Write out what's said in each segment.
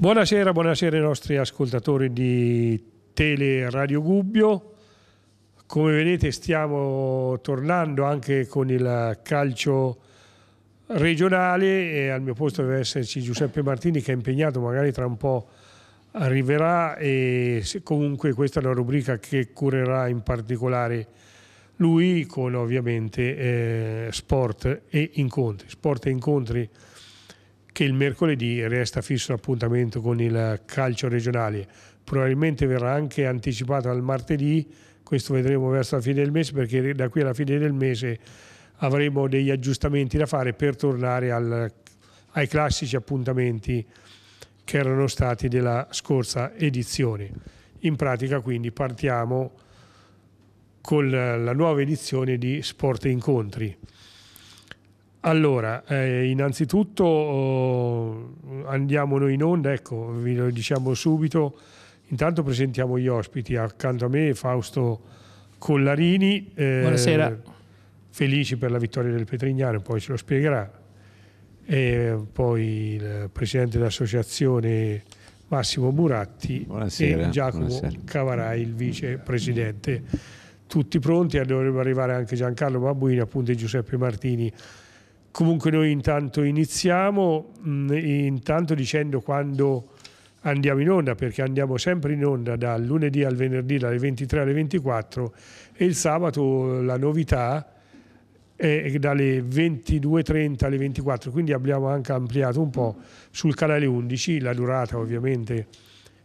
Buonasera, buonasera ai nostri ascoltatori di Teleradio Gubbio. Come vedete stiamo tornando anche con il calcio regionale e al mio posto deve esserci Giuseppe Martini che è impegnato, magari tra un po' arriverà e comunque questa è una rubrica che curerà in particolare lui con ovviamente eh, sport e incontri. Sport e incontri che il mercoledì resta fisso l'appuntamento con il calcio regionale. Probabilmente verrà anche anticipato al martedì, questo vedremo verso la fine del mese perché da qui alla fine del mese avremo degli aggiustamenti da fare per tornare al, ai classici appuntamenti che erano stati della scorsa edizione. In pratica quindi partiamo con la nuova edizione di Sport e Incontri. Allora, eh, innanzitutto oh, andiamo noi in onda, ecco, vi lo diciamo subito, intanto presentiamo gli ospiti, accanto a me Fausto Collarini, eh, Buonasera. felici per la vittoria del Petrignano, poi ce lo spiegherà, e poi il presidente dell'associazione Massimo Muratti Buonasera. e Giacomo Buonasera. Cavarai, il vicepresidente. Tutti pronti, dovrebbe arrivare anche Giancarlo Babuini, appunto e Giuseppe Martini Comunque noi intanto iniziamo, mh, mm, intanto dicendo quando andiamo in onda, perché andiamo sempre in onda dal lunedì al venerdì dalle 23 alle 24 e il sabato la novità è dalle 22.30 alle 24, quindi abbiamo anche ampliato un po' sul canale 11, la durata ovviamente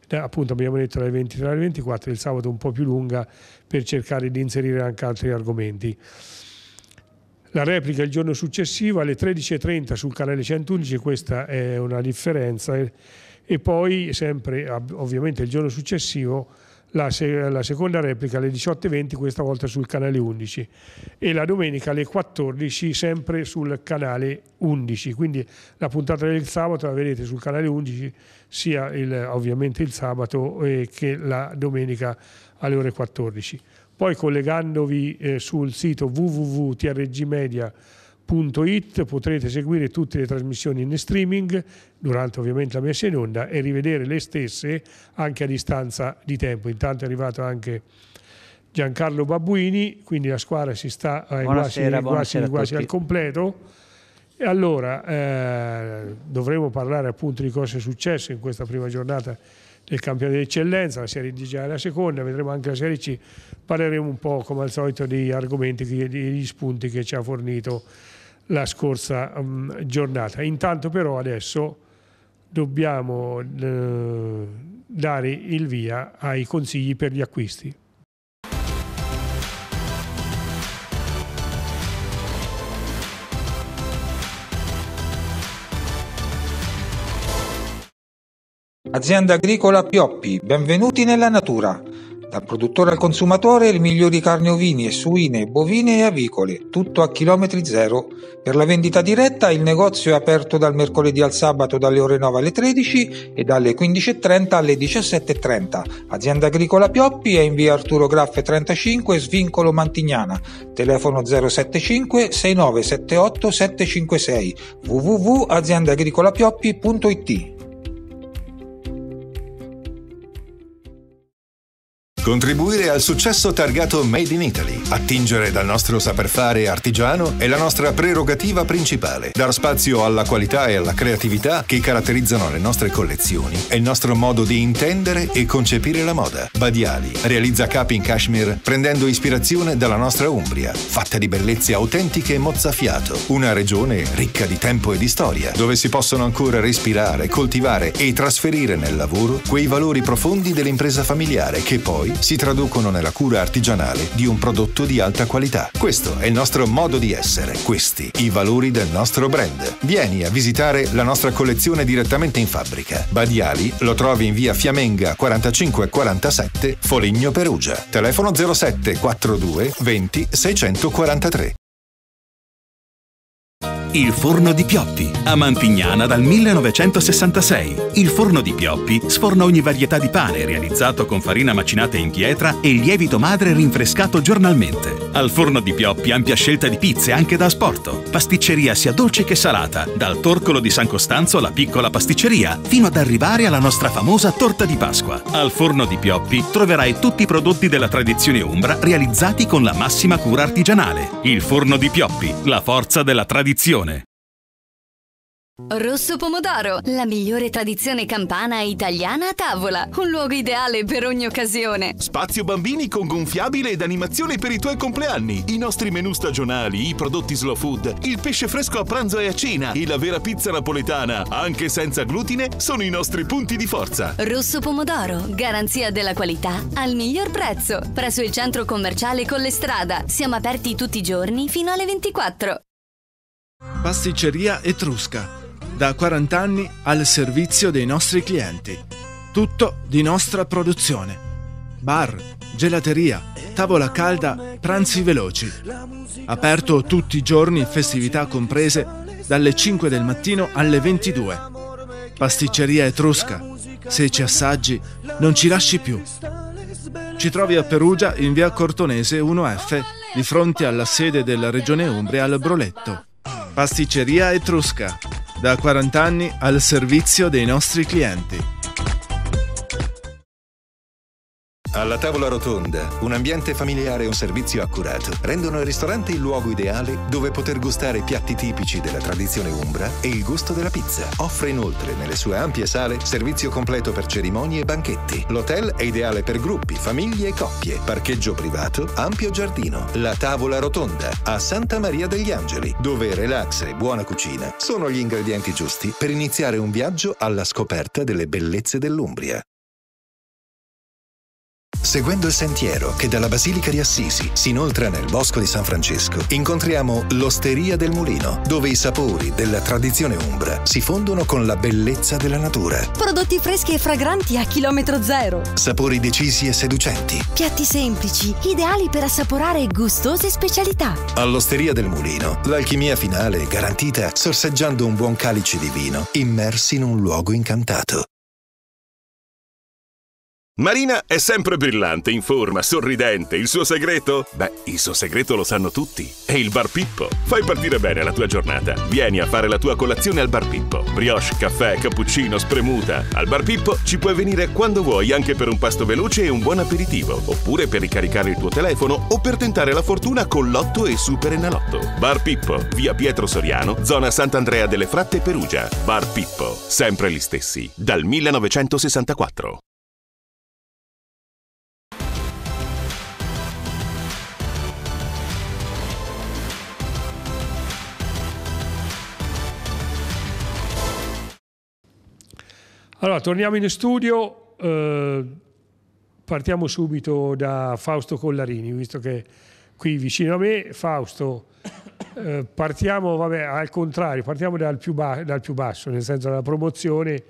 eh, appunto abbiamo detto dalle 23 alle 24 il sabato un po' più lunga per cercare di inserire anche altri argomenti la replica il giorno successivo alle 13.30 sul canale 111, questa è una differenza, eh. e poi sempre ovviamente il giorno successivo la, se la seconda replica alle 18.20, questa volta sul canale 11 e la domenica alle 14 sempre sul canale 11, quindi la puntata del sabato la vedete sul canale 11 sia il, ovviamente il sabato eh, che la domenica alle ore 14. Poi collegandovi eh, sul sito www.trgmedia.it potrete seguire tutte le trasmissioni in streaming durante ovviamente la messa in onda e rivedere le stesse anche a distanza di tempo. Intanto è arrivato anche Giancarlo Babbuini, quindi la squadra si sta eh, quasi, quasi, quasi al completo. E allora eh, dovremo parlare appunto di cosa è successo in questa prima giornata del campione d'eccellenza, la Serie di già è la seconda, vedremo anche la Serie C, parleremo un po' come al solito di argomenti, degli spunti che ci ha fornito la scorsa um, giornata. Intanto però adesso dobbiamo eh, dare il via ai consigli per gli acquisti. Azienda agricola Pioppi, benvenuti nella natura. Dal produttore al consumatore le migliori carni e suine, bovine e avicole, tutto a chilometri zero. Per la vendita diretta il negozio è aperto dal mercoledì al sabato dalle ore 9 alle 13 e dalle 15.30 alle 17.30. Azienda agricola Pioppi è in via Arturo Graffe 35, svincolo Mantignana. Telefono 075 6978 756 www.aziendaagricolapioppi.it Contribuire al successo targato Made in Italy, attingere dal nostro saper fare artigiano è la nostra prerogativa principale. Dar spazio alla qualità e alla creatività che caratterizzano le nostre collezioni è il nostro modo di intendere e concepire la moda. Badiali realizza capi in cashmere prendendo ispirazione dalla nostra Umbria, fatta di bellezze autentiche e mozzafiato, una regione ricca di tempo e di storia, dove si possono ancora respirare, coltivare e trasferire nel lavoro quei valori profondi dell'impresa familiare che poi si traducono nella cura artigianale di un prodotto di alta qualità. Questo è il nostro modo di essere, questi i valori del nostro brand. Vieni a visitare la nostra collezione direttamente in fabbrica. Badiali lo trovi in via Fiamenga 4547, Foligno Perugia. Telefono 07 42 20 643. Il forno di Pioppi, a Mantignana dal 1966. Il forno di Pioppi sforna ogni varietà di pane realizzato con farina macinata in pietra e lievito madre rinfrescato giornalmente. Al forno di Pioppi ampia scelta di pizze anche da asporto, pasticceria sia dolce che salata, dal torcolo di San Costanzo alla piccola pasticceria, fino ad arrivare alla nostra famosa torta di Pasqua. Al forno di Pioppi troverai tutti i prodotti della tradizione umbra realizzati con la massima cura artigianale. Il forno di Pioppi, la forza della tradizione trasmissione. Rosso Pomodoro, la migliore tradizione campana e italiana a tavola. Un luogo ideale per ogni occasione. Spazio bambini con gonfiabile ed animazione per i tuoi compleanni. I nostri menù stagionali, i prodotti slow food, il pesce fresco a pranzo e a cena e la vera pizza napoletana, anche senza glutine, sono i nostri punti di forza. Rosso Pomodoro, garanzia della qualità al miglior prezzo. Presso il centro commerciale con Collestrada. Siamo aperti tutti i giorni fino alle 24. Pasticceria Etrusca, da 40 anni al servizio dei nostri clienti. Tutto di nostra produzione. Bar, gelateria, tavola calda, pranzi veloci. Aperto tutti i giorni, festività comprese, dalle 5 del mattino alle 22. Pasticceria Etrusca. Se ci assaggi, non ci lasci più. Ci trovi a Perugia in via Cortonese 1F, di fronte alla sede della Regione Umbria al Broletto. Pasticceria Etrusca, da 40 anni al servizio dei nostri clienti. Alla tavola rotonda, un ambiente familiare e un servizio accurato rendono il ristorante il luogo ideale dove poter gustare piatti tipici della tradizione umbra e il gusto della pizza. Offre inoltre nelle sue ampie sale servizio completo per cerimonie e banchetti. L'hotel è ideale per gruppi, famiglie e coppie. Parcheggio privato, ampio giardino. La tavola rotonda a Santa Maria degli Angeli, dove relax e buona cucina sono gli ingredienti giusti per iniziare un viaggio alla scoperta delle bellezze dell'Umbria. Seguendo il sentiero che dalla Basilica di Assisi si inoltra nel Bosco di San Francesco, incontriamo l'Osteria del Mulino, dove i sapori della tradizione umbra si fondono con la bellezza della natura. Prodotti freschi e fragranti a chilometro zero. Sapori decisi e seducenti. Piatti semplici, ideali per assaporare gustose specialità. All'Osteria del Mulino, l'alchimia finale è garantita sorseggiando un buon calice di vino, immersi in un luogo incantato. Marina è sempre brillante, in forma, sorridente. Il suo segreto? Beh, il suo segreto lo sanno tutti. È il Bar Pippo. Fai partire bene la tua giornata. Vieni a fare la tua colazione al Bar Pippo. Brioche, caffè, cappuccino, spremuta. Al Bar Pippo ci puoi venire quando vuoi anche per un pasto veloce e un buon aperitivo, oppure per ricaricare il tuo telefono o per tentare la fortuna con Lotto e Super Enalotto. Bar Pippo, via Pietro Soriano, zona Sant'Andrea delle Fratte, Perugia. Bar Pippo, sempre gli stessi, dal 1964. Allora, torniamo in studio, eh, partiamo subito da Fausto Collarini, visto che qui vicino a me, Fausto, eh, partiamo vabbè, al contrario, partiamo dal più, dal più, basso, nel senso della promozione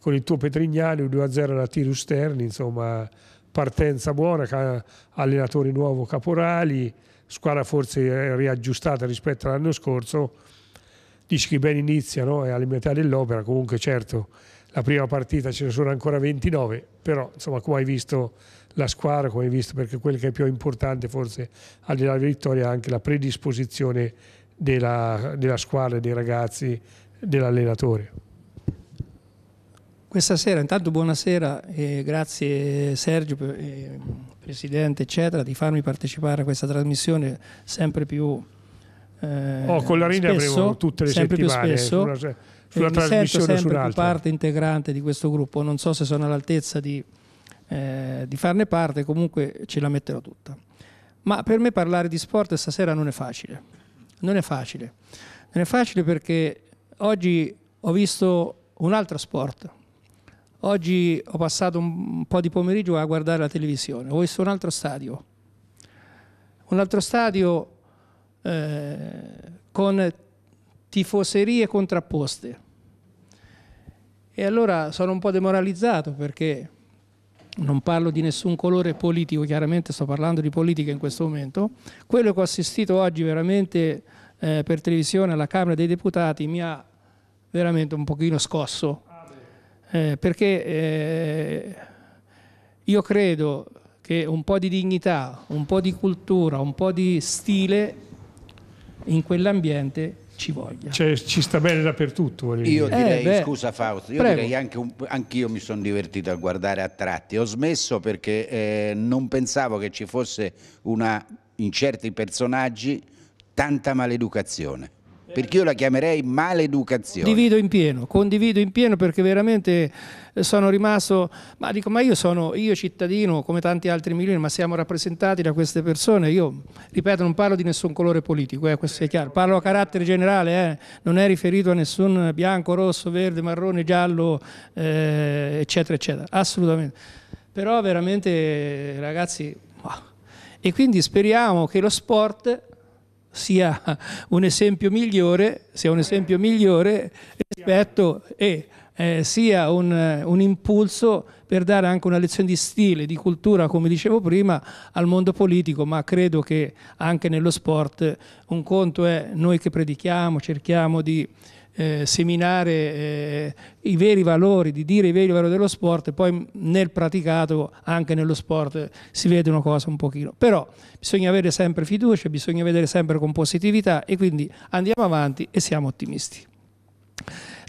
con il tuo Petrignano 2-0 alla Tirus Sterni, insomma partenza buona, allenatore nuovo Caporali, squadra forse riaggiustata rispetto all'anno scorso, dici che ben inizia, no? è alla metà dell'opera, comunque certo la prima partita ce ne sono ancora 29, però insomma come hai visto la squadra, come hai visto perché quello che è più importante forse al di là della vittoria è anche la predisposizione della, della squadra, dei ragazzi, dell'allenatore. Questa sera intanto buonasera e grazie Sergio, eh, Presidente eccetera, di farmi partecipare a questa trasmissione sempre più... Eh, oh, con la Rini avremo tutte le settimane. Più spesso. Una, sulla eh, mi trasmissione sento sempre parte integrante di questo gruppo, non so se sono all'altezza di, eh, di farne parte, comunque ce la metterò tutta. Ma per me parlare di sport stasera non è facile, non è facile, non è facile perché oggi ho visto un altro sport, Oggi ho passato un po' di pomeriggio a guardare la televisione, ho visto un altro stadio, un altro stadio eh, con tifoserie contrapposte. E allora sono un po' demoralizzato perché non parlo di nessun colore politico, chiaramente sto parlando di politica in questo momento. Quello che ho assistito oggi veramente eh, per televisione alla Camera dei Deputati mi ha veramente un pochino scosso, eh, perché eh, io credo che un po' di dignità, un po' di cultura, un po' di stile in quell'ambiente ci voglia. Cioè, ci sta bene dappertutto. io dire. direi, eh, beh, scusa Fausto, io prego. direi anche un, anch'io mi sono divertito a guardare a tratti. Ho smesso perché eh, non pensavo che ci fosse una, in certi personaggi tanta maleducazione perché io la chiamerei maleducazione. Condivido in pieno, condivido in pieno perché veramente eh, sono rimasto, ma dico, ma io sono, io cittadino come tanti altri milioni, ma siamo rappresentati da queste persone, io ripeto non parlo di nessun colore politico, eh, questo è chiaro, parlo a carattere generale, eh, non è riferito a nessun bianco, rosso, verde, marrone, giallo, eh, eccetera, eccetera, assolutamente. Però veramente ragazzi, e quindi speriamo che lo sport sia un esempio migliore, sia un esempio migliore rispetto e eh, sia un, un, impulso per dare anche una lezione di stile, di cultura, come dicevo prima, al mondo politico, ma credo che anche nello sport un conto è noi che predichiamo, cerchiamo di eh, seminare eh, i veri valori, di dire i veri valori dello sport e poi nel praticato anche nello sport si vede una cosa un pochino. Però bisogna avere sempre fiducia, bisogna vedere sempre con positività e quindi andiamo avanti e siamo ottimisti.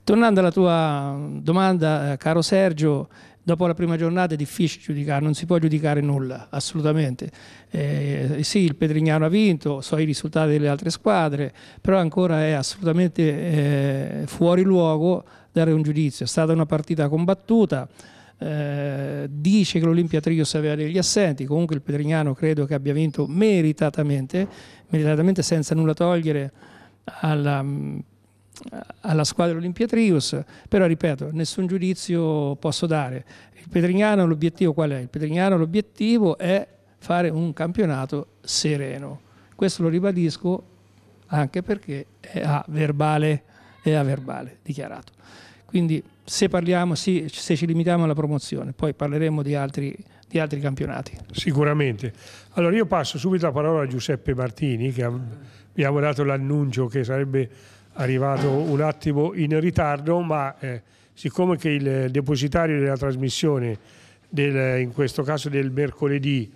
Tornando alla tua mm, domanda, eh, caro Sergio, dopo la prima giornata è difficile giudicare, non si può giudicare nulla, assolutamente. Eh, sì, il Pedrignano ha vinto, so i risultati delle altre squadre, però ancora è assolutamente eh, fuori luogo dare un giudizio. È stata una partita combattuta, eh, dice che l'Olimpia Trios aveva degli assenti, comunque il Pedrignano credo che abbia vinto meritatamente, meritatamente senza nulla togliere alla mm, alla squadra Olimpiatrius, però ripeto, nessun giudizio posso dare. Il Pedrignano l'obiettivo qual è? Il Pedrignano l'obiettivo è fare un campionato sereno. Questo lo ribadisco anche perché è a verbale, è a verbale dichiarato. Quindi se parliamo, sì, se ci limitiamo alla promozione, poi parleremo di altri, di altri campionati. Sicuramente. Allora io passo subito la parola a Giuseppe Martini che abbiamo dato l'annuncio che sarebbe arrivato un attimo in ritardo, ma eh, siccome che il depositario della trasmissione, del, in questo caso del mercoledì,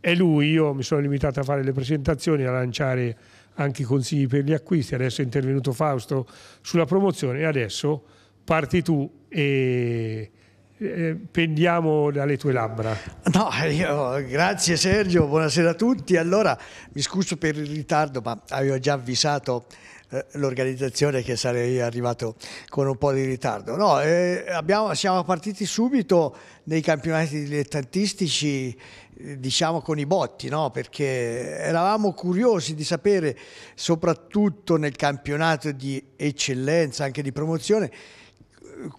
è lui, io mi sono limitato a fare le presentazioni, a lanciare anche i consigli per gli acquisti, adesso è intervenuto Fausto sulla promozione e adesso parti tu e eh, pendiamo dalle tue labbra. No, io, grazie Sergio, buonasera a tutti. Allora, mi scuso per il ritardo, ma avevo già avvisato eh, l'organizzazione che sarei arrivato con un po' di ritardo. No, eh, abbiamo, siamo partiti subito nei campionati dilettantistici eh, diciamo con i botti, no? perché eravamo curiosi di sapere, soprattutto nel campionato di eccellenza, anche di promozione,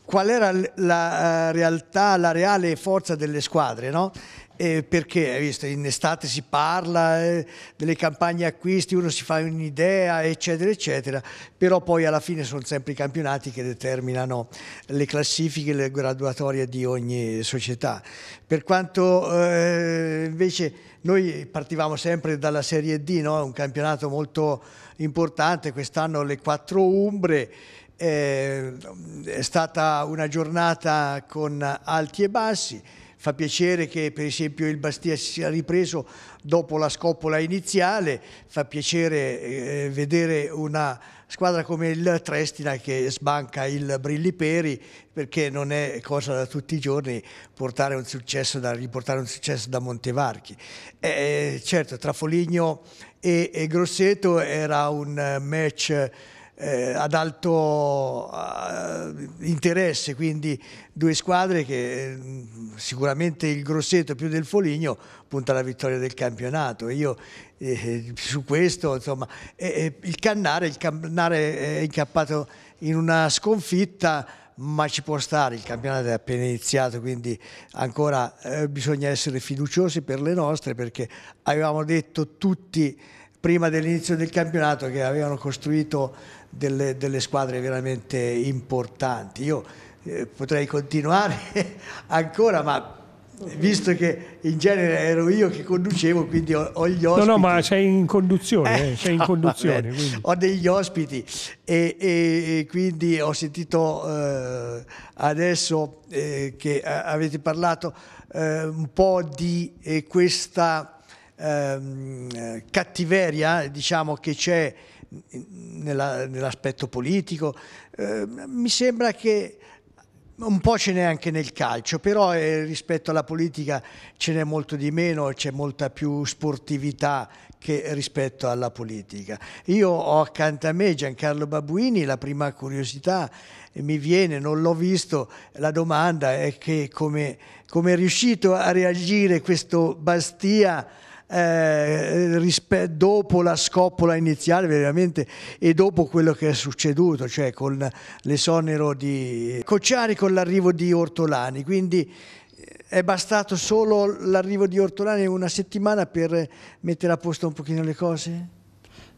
qual era la eh, realtà, la reale forza delle squadre. No? eh, perché visto, in estate si parla eh, delle campagne acquisti, uno si fa un'idea, eccetera, eccetera, però poi alla fine sono sempre i campionati che determinano le classifiche, le graduatorie di ogni società. Per quanto eh, invece noi partivamo sempre dalla Serie D, no? un campionato molto importante, quest'anno le quattro Umbre, eh, è stata una giornata con alti e bassi, Fa piacere che per esempio il Bastia si sia ripreso dopo la scoppola iniziale, fa piacere eh, vedere una squadra come il Trestina che sbanca il Brilliperi perché non è cosa da tutti i giorni portare un successo da, riportare un successo da Montevarchi. Eh, eh certo, tra Foligno e, e Grosseto era un eh, match eh, ad alto eh, interesse, quindi due squadre che eh, sicuramente il Grosseto più del Foligno punta alla vittoria del campionato. Io eh, su questo, insomma, il Cannare, il Cannare è incappato in una sconfitta ma ci può stare, il campionato è appena iniziato, quindi ancora eh, bisogna essere fiduciosi per le nostre perché avevamo detto tutti prima dell'inizio del campionato che avevano costruito delle, delle squadre veramente importanti. Io eh, potrei continuare ancora, ma visto che in genere ero io che conducevo, quindi ho, ho gli ospiti. No, no, ma sei in conduzione, eh, sei in eh, conduzione no, ho degli ospiti e, e, e quindi ho sentito eh, adesso eh, che avete parlato eh, un po' di eh, questa ehm, cattiveria diciamo, che c'è nell'aspetto politico, eh, mi sembra che un po' ce n'è anche nel calcio, però eh, rispetto alla politica ce n'è molto di meno, c'è molta più sportività che rispetto alla politica. Io ho accanto a me Giancarlo Babuini, la prima curiosità mi viene, non l'ho visto, la domanda è che come, come è riuscito a reagire questo Bastia eh, rispe- dopo la scoppola iniziale veramente e dopo quello che è succeduto, cioè con l'esonero di Cocciari con l'arrivo di Ortolani. Quindi eh, è bastato solo l'arrivo di Ortolani una settimana per mettere a posto un pochino le cose?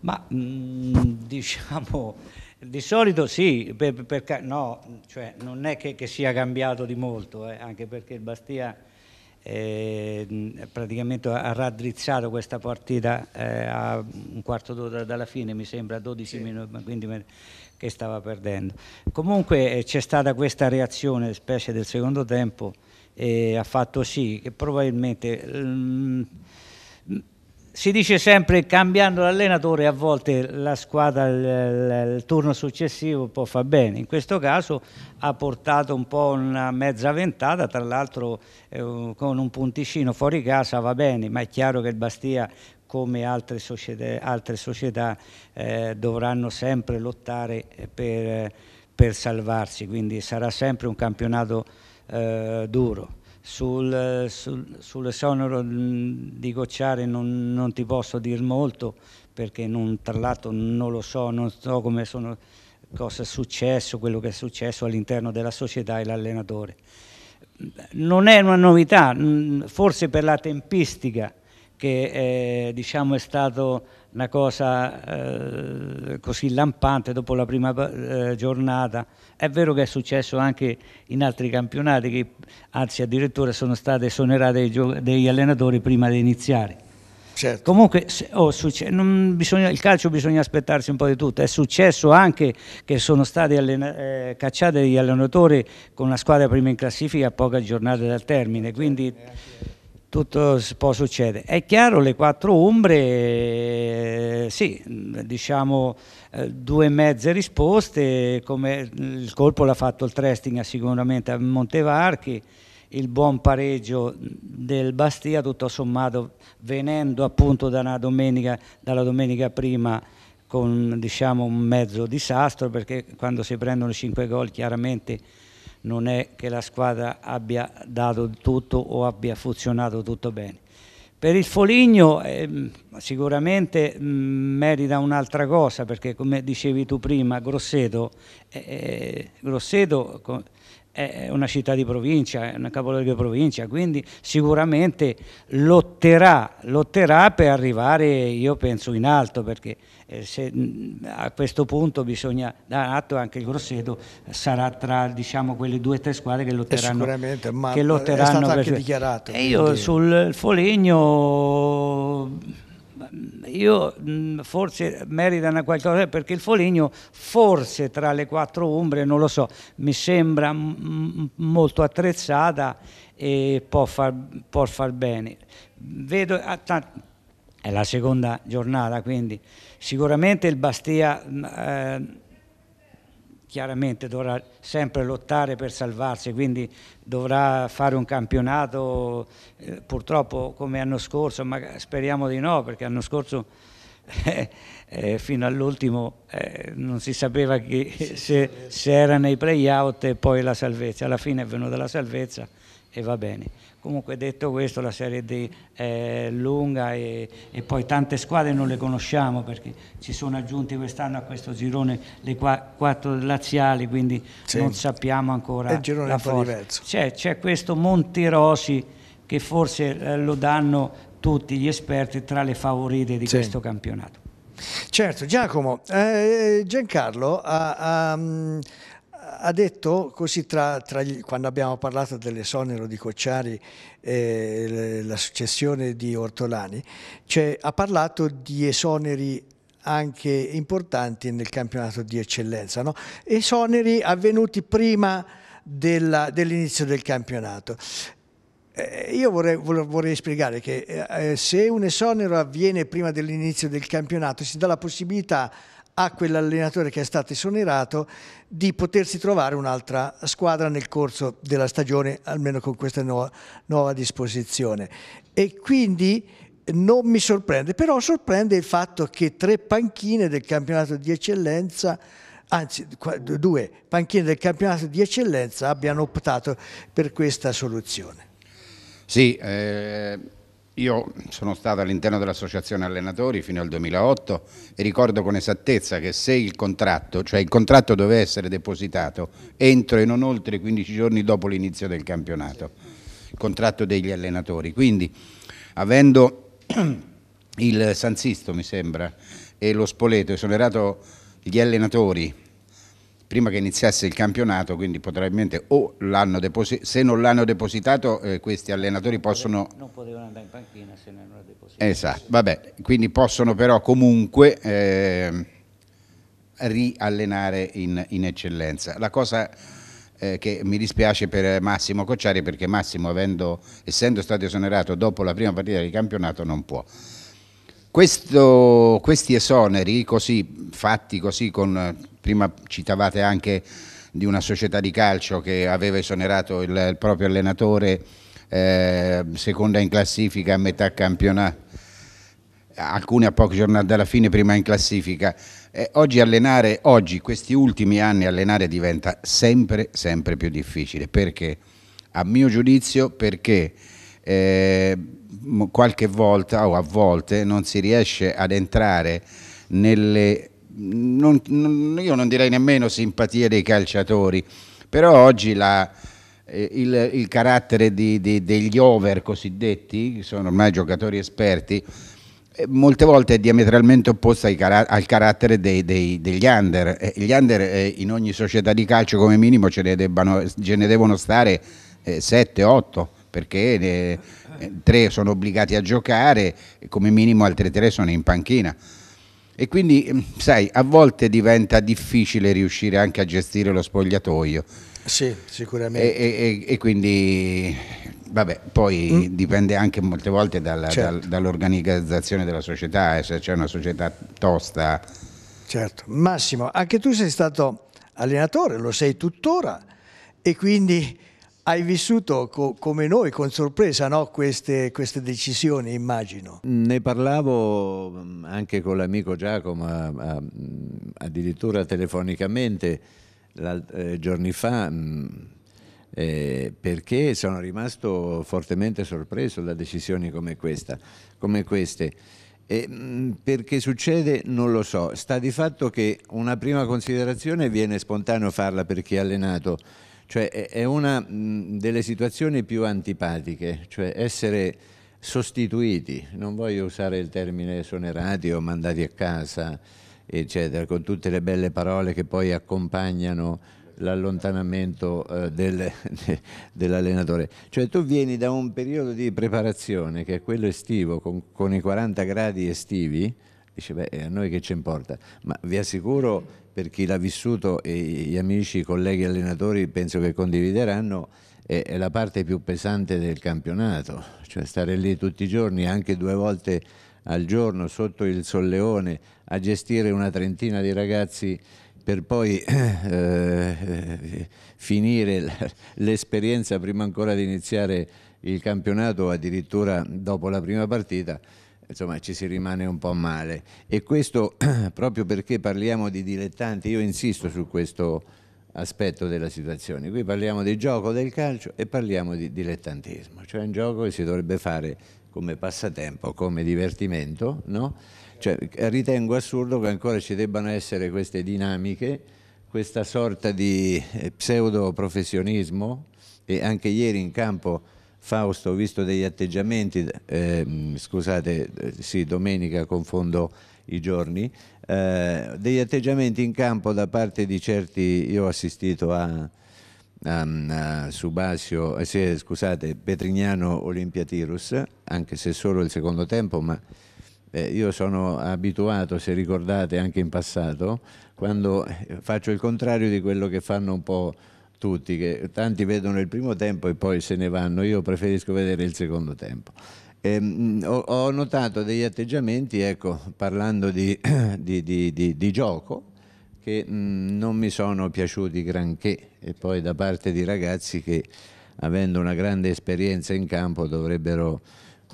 Ma mh, mm, diciamo di solito sì, per, per, no, cioè non è che, che sia cambiato di molto, eh, anche perché il Bastia eh, praticamente ha raddrizzato questa partita eh, a un quarto d'ora dalla fine, mi sembra 12 sì. minuti, quindi che stava perdendo. Comunque eh, c'è stata questa reazione, specie del secondo tempo, e ha fatto sì che probabilmente... Mh, mm, si dice sempre cambiando l'allenatore a volte la squadra il, il, il, turno successivo può far bene in questo caso ha portato un po' una mezza ventata tra l'altro eh, con un punticino fuori casa va bene ma è chiaro che il Bastia come altre società, altre società eh, dovranno sempre lottare eh, per, per, salvarsi quindi sarà sempre un campionato eh, duro sul, sul, sull'esonero di Gocciare non, non, ti posso dire molto perché non, tra l'altro non lo so, non so come sono, cosa è successo, quello che è successo all'interno della società e l'allenatore. Non è una novità, forse per la tempistica che eh, diciamo è stata una cosa eh, così lampante dopo la prima eh, giornata. È vero che è successo anche in altri campionati, che anzi addirittura sono state esonerate degli allenatori prima di iniziare. Certo. Comunque oh, bisogna, il calcio bisogna aspettarsi un po' di tutto. È successo anche che sono stati eh, cacciati degli allenatori con una squadra prima in classifica a poche giornate dal termine. Quindi certo, eh, tutto può succedere. È chiaro, le quattro ombre, eh, sì, diciamo eh, due mezze risposte, come il colpo l'ha fatto il Tresting sicuramente a Montevarchi, il buon pareggio del Bastia, tutto sommato venendo appunto da domenica, dalla domenica prima con diciamo, un mezzo disastro, perché quando si prendono cinque gol chiaramente non è che la squadra abbia dato tutto o abbia funzionato tutto bene. Per il Foligno eh, sicuramente mh, mm, merita un'altra cosa perché come dicevi tu prima Grosseto, eh, eh Grosseto è una città di provincia, è una capoluogo di provincia, quindi sicuramente lotterà, lotterà per arrivare, io penso, in alto, perché eh, se, a questo punto bisogna dare atto anche il Grosseto sarà tra diciamo, quelle due o tre squadre che lotteranno. Eh sicuramente, ma che lotteranno è stato anche dichiarato. E io quindi... sul Folegno io mm, forse meritano qualcosa perché il Foligno forse tra le quattro Umbre, non lo so, mi sembra molto attrezzata e può far, può far bene. Vedo, ah, è la seconda giornata quindi sicuramente il Bastia... Mm, eh, chiaramente dovrà sempre lottare per salvarsi, quindi dovrà fare un campionato eh, purtroppo come l'anno scorso, ma speriamo di no perché l'anno scorso eh, eh, fino all'ultimo eh, non si sapeva chi, se, se era nei playout e poi la salvezza, alla fine è venuta la salvezza e va bene. Comunque detto questo la Serie D è lunga e, e poi tante squadre non le conosciamo perché ci sono aggiunti quest'anno a questo girone le qua, quattro laziali quindi sì. non sappiamo ancora. È il girone la forza. diverso. C'è, c'è questo Montirosi che forse eh, lo danno tutti gli esperti tra le favorite di sì. questo campionato. Certo, Giacomo, eh, Giancarlo ha... ha mm, ha detto così tra, tra gli, quando abbiamo parlato dell'esonero di Cocciari e la successione di Ortolani, cioè, ha parlato di esoneri anche importanti nel campionato di eccellenza, no? esoneri avvenuti prima dell'inizio del campionato. Eh, io vorrei, vorrei, spiegare che eh, se un esonero avviene prima dell'inizio del campionato si dà la possibilità a quell'allenatore che è stato esonerato di potersi trovare un'altra squadra nel corso della stagione, almeno con questa nuova, nuova disposizione. E quindi non mi sorprende, però sorprende il fatto che tre panchine del campionato di eccellenza anzi due panchine del campionato di eccellenza abbiano optato per questa soluzione. Sì, eh, io sono stato all'interno dell'associazione allenatori fino al 2008 e ricordo con esattezza che se il contratto, cioè il contratto doveva essere depositato entro e non oltre 15 giorni dopo l'inizio del campionato, il contratto degli allenatori, quindi avendo il Sanzisto mi sembra e lo Spoleto esonerato gli allenatori prima che iniziasse il campionato, quindi probabilmente o l'hanno depositato, se non l'hanno depositato eh, questi allenatori possono... Non potevano andare in panchina se non l'hanno depositato. Esatto, vabbè, quindi possono però comunque eh, riallenare in, in, eccellenza. La cosa eh, che mi dispiace per Massimo Cocciari perché Massimo avendo, essendo stato esonerato dopo la prima partita di campionato non può. Questo, questi esoneri, così, fatti così, con, prima citavate anche di una società di calcio che aveva esonerato il, il proprio allenatore eh, seconda in classifica a metà campionato, alcuni a pochi giorni dalla fine, prima in classifica. Eh, oggi allenare, oggi, questi ultimi anni allenare diventa sempre, sempre più difficile. Perché? A mio giudizio perché eh, qualche volta o a volte non si riesce ad entrare nelle, non, non, io non direi nemmeno simpatie dei calciatori, però oggi la, eh, il, il, carattere di, di, degli over cosiddetti, che sono ormai giocatori esperti, eh, molte volte è diametralmente opposta al carattere dei, dei, degli under. Eh, gli under eh, in ogni società di calcio come minimo ce ne, debbano, ce ne devono stare 7-8 perché le, eh, eh, tre sono obbligati a giocare, e come minimo altre tre sono in panchina. E quindi, mm, sai, a volte diventa difficile riuscire anche a gestire lo spogliatoio. Sì, sicuramente. E, e, e quindi, vabbè, poi mm. dipende anche molte volte dalla, certo. dal, dall'organizzazione della società, eh, se c'è una società tosta. Certo. Massimo, anche tu sei stato allenatore, lo sei tuttora, e quindi hai vissuto co come noi con sorpresa no? queste, queste, decisioni, immagino. Ne parlavo mm, anche con l'amico Giacomo, a, a, mm, addirittura telefonicamente eh, giorni fa, mh, mm, eh, perché sono rimasto fortemente sorpreso da decisioni come, questa, come queste. E, mh, perché succede non lo so, sta di fatto che una prima considerazione viene spontaneo farla per chi ha allenato cioè è una mm, delle situazioni più antipatiche, cioè essere sostituiti, non voglio usare il termine esonerati o mandati a casa, eccetera, con tutte le belle parole che poi accompagnano l'allontanamento eh, del, dell'allenatore. Cioè tu vieni da un periodo di preparazione che è quello estivo, con, con i 40 gradi estivi, dice beh a noi che ci importa, ma vi assicuro per chi l'ha vissuto e gli amici, i colleghi allenatori penso che condivideranno, è, la parte più pesante del campionato, cioè stare lì tutti i giorni, anche due volte al giorno sotto il solleone, a gestire una trentina di ragazzi per poi eh, finire l'esperienza prima ancora di iniziare il campionato, o addirittura dopo la prima partita insomma ci si rimane un po' male e questo proprio perché parliamo di dilettanti, io insisto su questo aspetto della situazione, qui parliamo di gioco del calcio e parliamo di dilettantismo, cioè un gioco che si dovrebbe fare come passatempo, come divertimento, no? cioè, ritengo assurdo che ancora ci debbano essere queste dinamiche, questa sorta di eh, pseudo professionismo e anche ieri in campo Fausto, ho visto degli atteggiamenti, ehm, eh, scusate, sì, domenica confondo i giorni, eh, degli atteggiamenti in campo da parte di certi, io ho assistito a, a, a Subasio, eh, sì, scusate, Petrignano Olimpiatirus, anche se solo il secondo tempo, ma eh, io sono abituato, se ricordate anche in passato, quando eh, faccio il contrario di quello che fanno un po' tutti, che tanti vedono il primo tempo e poi se ne vanno, io preferisco vedere il secondo tempo. E, ehm, ho, ho, notato degli atteggiamenti, ecco, parlando di, di, di, di gioco, che mh, mm, non mi sono piaciuti granché e poi da parte di ragazzi che avendo una grande esperienza in campo dovrebbero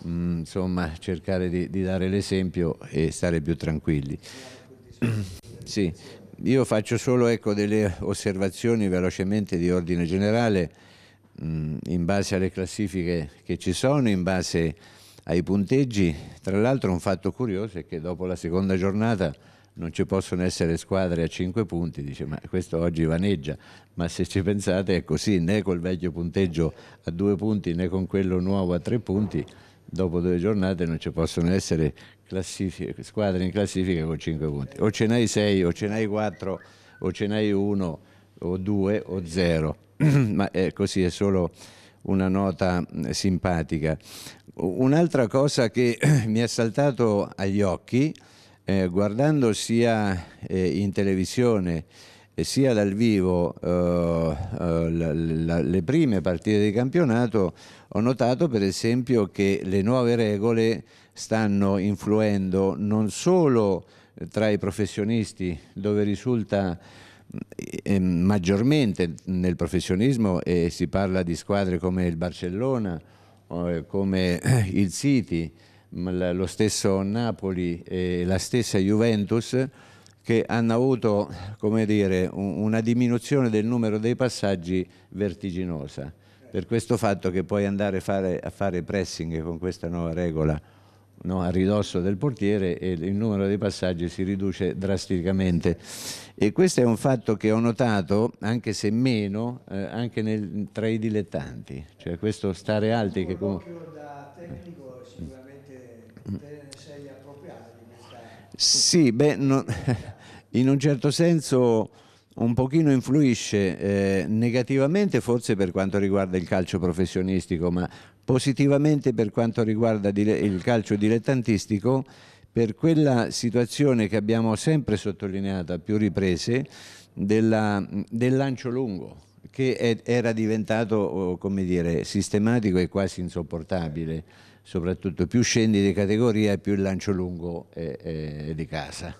mh, mm, insomma, cercare di, di dare l'esempio e stare più tranquilli. Sì, io faccio solo ecco, delle osservazioni velocemente di ordine generale mh, mm, in base alle classifiche che ci sono, in base ai punteggi. Tra l'altro un fatto curioso è che dopo la seconda giornata non ci possono essere squadre a 5 punti, dice ma questo oggi vaneggia, ma se ci pensate è così, né col vecchio punteggio a 2 punti né con quello nuovo a 3 punti, dopo due giornate non ci possono essere squadre in classifica con 5 punti. O ce n'hai 6, o ce n'hai 4, o ce n'hai 1, o 2, o 0. Ma è eh, così, è solo una nota mm, simpatica. Un'altra cosa che mi è saltato agli occhi, eh, guardando sia eh, in televisione eh, sia dal vivo eh, eh, la, la, le prime partite di campionato, ho notato per esempio che le nuove regole stanno influendo non solo eh, tra i professionisti dove risulta mm, eh, maggiormente nel professionismo e si parla di squadre come il Barcellona, eh, come il City, lo stesso Napoli e la stessa Juventus che hanno avuto dire, una diminuzione del numero dei passaggi vertiginosa per questo fatto che puoi andare a fare, a fare pressing con questa nuova regola no, a ridosso del portiere e il numero dei passaggi si riduce drasticamente. E questo è un fatto che ho notato, anche se meno, eh, anche nel, tra i dilettanti, cioè questo stare alti che comunque... da tecnico eh, sicuramente mm. sei appropriato Sì, beh, no, in un certo senso un pochino influisce eh, negativamente forse per quanto riguarda il calcio professionistico, ma positivamente per quanto riguarda il calcio dilettantistico per quella situazione che abbiamo sempre sottolineato a più riprese della, del lancio lungo che è, era diventato oh, come dire, sistematico e quasi insopportabile soprattutto più scendi di categoria più il lancio lungo è, è di casa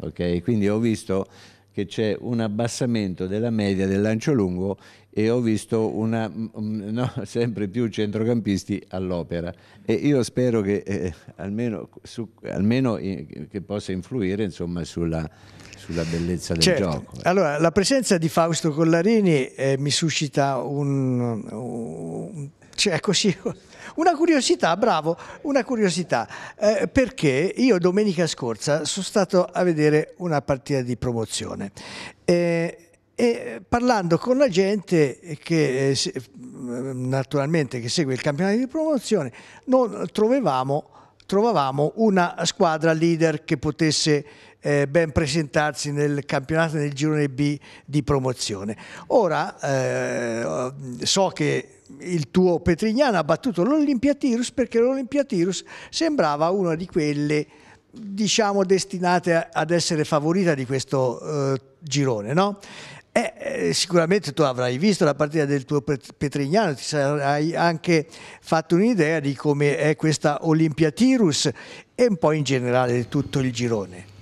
okay? quindi ho visto che c'è un abbassamento della media del lancio lungo e ho visto una, mm, mm, no, sempre più centrocampisti all'opera e io spero che eh, almeno, su, almeno in, che possa influire insomma, sulla, sulla bellezza del certo. gioco. Allora, la presenza di Fausto Collarini eh, mi suscita un, un cioè così ecco, una curiosità, bravo, una curiosità, eh, perché io domenica scorsa sono stato a vedere una partita di promozione. Eh, e parlando con la gente che eh, mm, naturalmente che segue il campionato di promozione non trovavamo, trovavamo una squadra leader che potesse eh, ben presentarsi nel campionato nel girone B di promozione. Ora eh, so che il tuo Petrignano ha battuto l'Olimpia Tirus perché l'Olimpia Tirus sembrava una di quelle diciamo destinate ad essere favorita di questo eh, girone, no? Eh, eh, sicuramente tu avrai visto la partita del tuo Petrignano, ti sarai anche fatto un'idea di come è questa Olimpia Tirus e un po' in generale tutto il girone.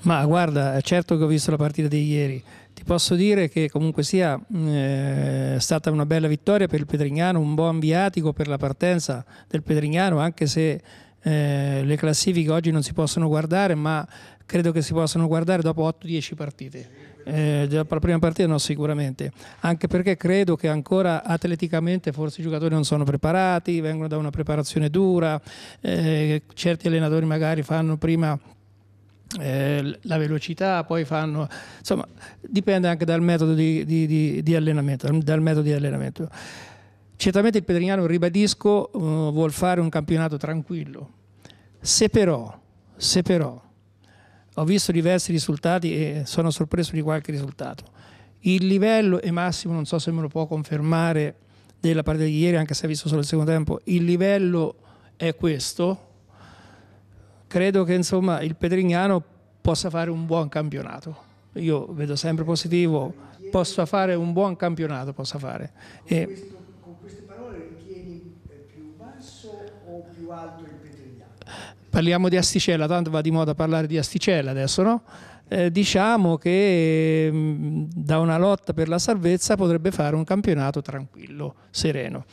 Ma guarda, certo che ho visto la partita di ieri ti posso dire che comunque sia eh, stata una bella vittoria per il Pedrignano, un buon viatico per la partenza del Pedrignano, anche se eh, le classifiche oggi non si possono guardare, ma credo che si possano guardare dopo 8-10 partite. Eh, dopo la prima partita no sicuramente, anche perché credo che ancora atleticamente forse i giocatori non sono preparati, vengono da una preparazione dura, eh, certi allenatori magari fanno prima eh, la velocità, poi fanno, insomma, dipende anche dal metodo di, di, di allenamento, dal metodo di allenamento. Certamente il Pedrignano, ribadisco, uh, vuol fare un campionato tranquillo. Se però, se però, ho visto diversi risultati e sono sorpreso di qualche risultato. Il livello, e Massimo non so se me lo può confermare, della partita di ieri, anche se ha visto solo il secondo tempo, il livello è questo, credo che insomma, il Pedrignano possa fare un buon campionato. Io vedo sempre positivo, possa fare un buon campionato, posso fare. Con, e... con queste parole ritieni più basso o più alto il Pedrignano? Parliamo di Asticella, tanto va di moda parlare di Asticella adesso, no? Eh, diciamo che mm, da una lotta per la salvezza potrebbe fare un campionato tranquillo, sereno.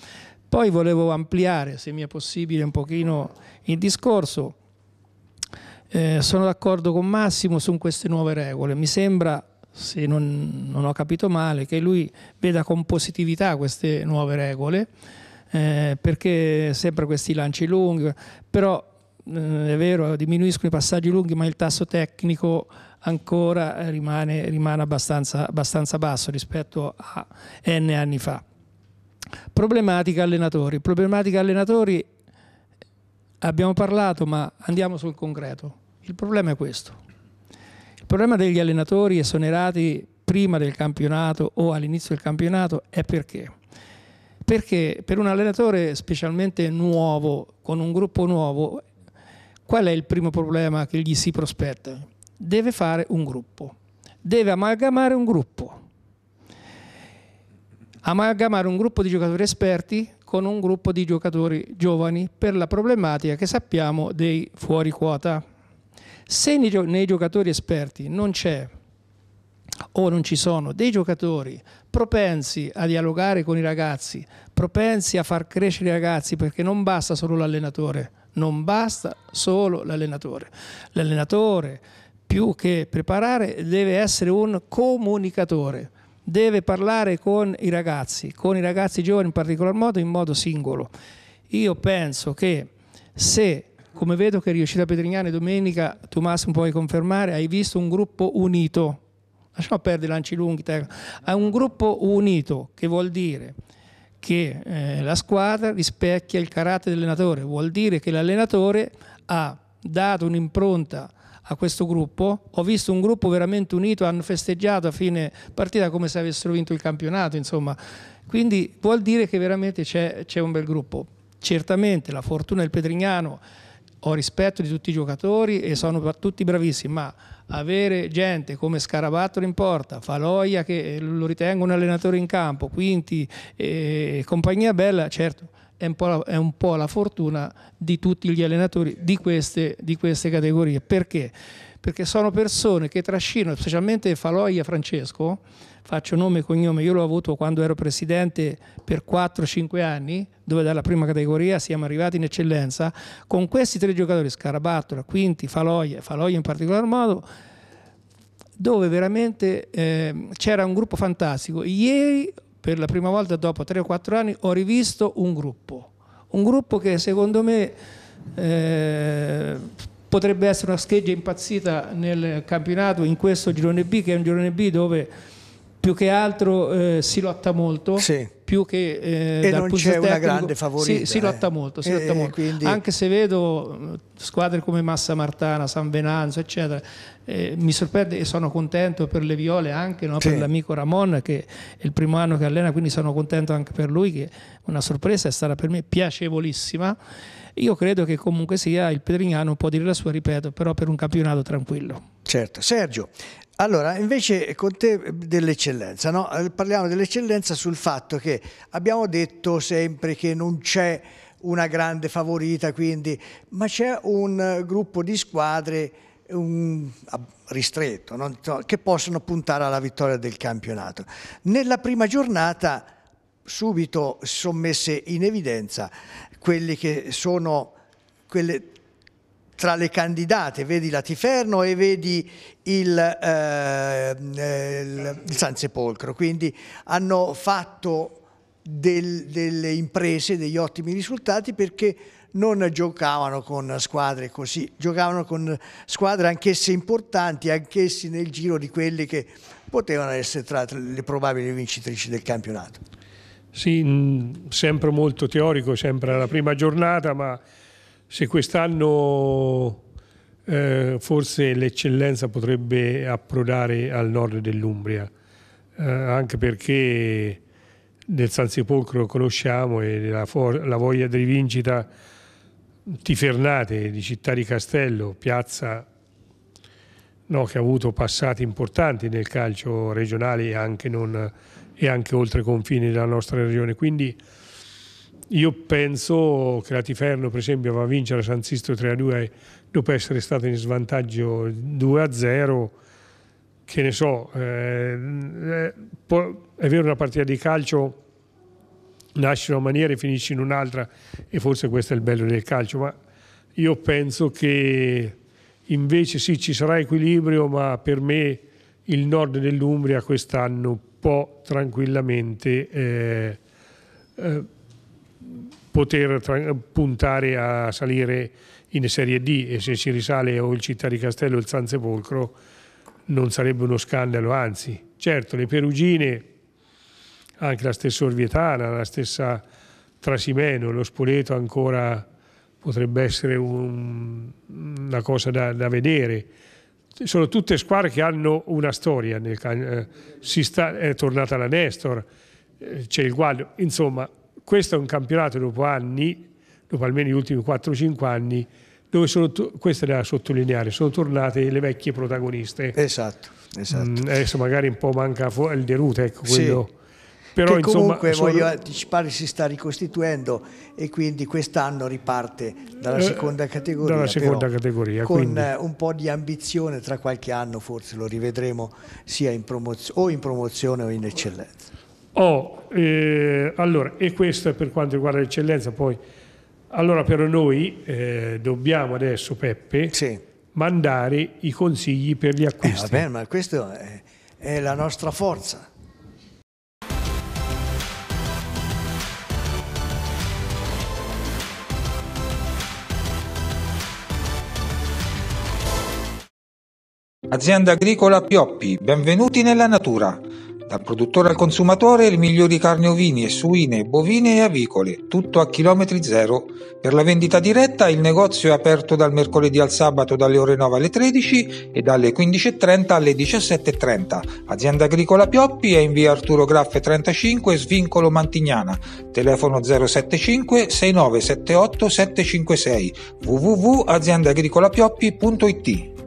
Poi volevo ampliare, se mi è possibile, un pochino il discorso eh, sono d'accordo con Massimo su queste nuove regole. Mi sembra, se non, non, ho capito male, che lui veda con positività queste nuove regole, eh, perché sempre questi lanci lunghi, però eh, è vero, diminuiscono i passaggi lunghi, ma il tasso tecnico ancora rimane, rimane abbastanza, abbastanza basso rispetto a N anni fa. Problematica allenatori. Problematica allenatori abbiamo parlato, ma andiamo sul concreto. Il problema è questo. Il problema degli allenatori esonerati prima del campionato o all'inizio del campionato è perché? Perché per un allenatore specialmente nuovo, con un gruppo nuovo, qual è il primo problema che gli si prospetta? Deve fare un gruppo, deve amalgamare un gruppo amalgamare un gruppo di giocatori esperti con un gruppo di giocatori giovani per la problematica che sappiamo dei fuori quota. Se nei, nei giocatori esperti non c'è o non ci sono dei giocatori propensi a dialogare con i ragazzi, propensi a far crescere i ragazzi, perché non basta solo l'allenatore, non basta solo l'allenatore. L'allenatore, più che preparare, deve essere un comunicatore, deve parlare con i ragazzi, con i ragazzi giovani in particolar modo, in modo singolo. Io penso che se come vedo che è riuscite a Pedrignano domenica, Tommaso puoi confermare, hai visto un gruppo unito, lasciamo perdere i lanci lunghi, hai un gruppo unito che vuol dire che eh, la squadra rispecchia il carattere dell'allenatore, vuol dire che l'allenatore ha dato un'impronta a questo gruppo, ho visto un gruppo veramente unito, hanno festeggiato a fine partita come se avessero vinto il campionato, insomma, quindi vuol dire che veramente c'è, un bel gruppo. Certamente la fortuna del Pedrignano ho rispetto di tutti i giocatori e sono tutti bravissimi, ma avere gente come Scarabattolo in porta, Faloia che eh, lo ritengo un allenatore in campo, Quinti eh, e compagnia bella, certo è un po' la, un po la fortuna di tutti gli allenatori di queste, di queste categorie. Perché? perché sono persone che trascinano, specialmente Faloia Francesco, faccio nome e cognome, io l'ho avuto quando ero presidente per 4-5 anni, dove dalla prima categoria siamo arrivati in eccellenza, con questi tre giocatori, Scarabattola, Quinti, Faloia, Faloia in particolar modo, dove veramente eh, c'era un gruppo fantastico. Ieri, per la prima volta dopo 3 o 4 anni, ho rivisto un gruppo, un gruppo che secondo me... Eh, potrebbe essere una scheggia impazzita nel campionato in questo girone B che è un girone B dove più che altro eh, si lotta molto sì. più che eh, e non c'è una grande favorita si, si eh. lotta molto, si e, lotta molto. Quindi... anche se vedo squadre come Massa Martana San Venanzo eccetera eh, mi sorprende e sono contento per le viole anche no? sì. per l'amico Ramon che è il primo anno che allena quindi sono contento anche per lui che una sorpresa è stata per me piacevolissima io credo che comunque sia il Pedrignano può dire la sua, ripeto, però per un campionato tranquillo. Certo. Sergio, allora, invece con te eh, dell'eccellenza, no? Eh, parliamo dell'eccellenza sul fatto che abbiamo detto sempre che non c'è una grande favorita, quindi, ma c'è un eh, gruppo di squadre un, ah, ristretto no? che possono puntare alla vittoria del campionato. Nella prima giornata subito sommesse in evidenza quelli che sono quelle tra le candidate, vedi Latiferno e vedi il, eh, il, il San Sepolcro, quindi hanno fatto del, delle imprese, degli ottimi risultati perché non giocavano con squadre così, giocavano con squadre anch'esse importanti, anch'esse nel giro di quelle che potevano essere tra le probabili vincitrici del campionato. Sì, mm, sempre molto teorico, sempre alla prima giornata, ma se quest'anno eh, forse l'eccellenza potrebbe approdare al nord dell'Umbria, eh, anche perché del San Sepolcro conosciamo e la, la voglia di rivincita Tifernate di Città di Castello, piazza no, che ha avuto passati importanti nel calcio regionale e anche non e anche oltre i confini della nostra regione. Quindi io penso che la Tiferno per esempio va a vincere San Sisto 3-2 dopo essere stato in svantaggio 2-0 che ne so, eh, eh è vero una partita di calcio nasce in una maniera e finisce in un'altra e forse questo è il bello del calcio, ma io penso che invece sì ci sarà equilibrio, ma per me il nord dell'Umbria quest'anno può tranquillamente eh, eh, poter tra puntare a salire in Serie D e se si risale o il Città di Castello o il San Sepolcro non sarebbe uno scandalo, anzi. Certo, le perugine, anche la stessa Orvietana, la stessa Trasimeno, lo Spoleto ancora potrebbe essere un, una cosa da, da vedere sono tutte squadre che hanno una storia, nel, eh, sta, è tornata la Nestor, eh, c'è il Guaglio, insomma questo è un campionato dopo anni, dopo almeno gli ultimi 4-5 anni, dove sono, questa è da sottolineare, sono tornate le vecchie protagoniste. Esatto, esatto. Mm, adesso magari un po' manca il Derute, ecco quello. Sì però, che comunque insomma, voglio sono... Eh, anticipare si sta ricostituendo e quindi quest'anno riparte dalla eh, seconda categoria, dalla seconda categoria con quindi... Eh, un po' di ambizione tra qualche anno forse lo rivedremo sia in promoz- o in promozione o in eccellenza. Oh, eh, allora, e questo è per quanto riguarda l'eccellenza poi allora però noi eh, dobbiamo adesso Peppe sì. mandare i consigli per gli acquisti. Eh, va ma questo è, è la nostra forza. Azienda agricola Pioppi, benvenuti nella natura. Dal produttore al consumatore le migliori carni ovini e suine, bovine e avicole, tutto a chilometri zero. Per la vendita diretta il negozio è aperto dal mercoledì al sabato dalle ore 9 alle 13 e dalle 15.30 alle 17.30. Azienda agricola Pioppi è in via Arturo Graffe 35, svincolo Mantignana. Telefono 075 6978 756 www.aziendagricolappioppi.it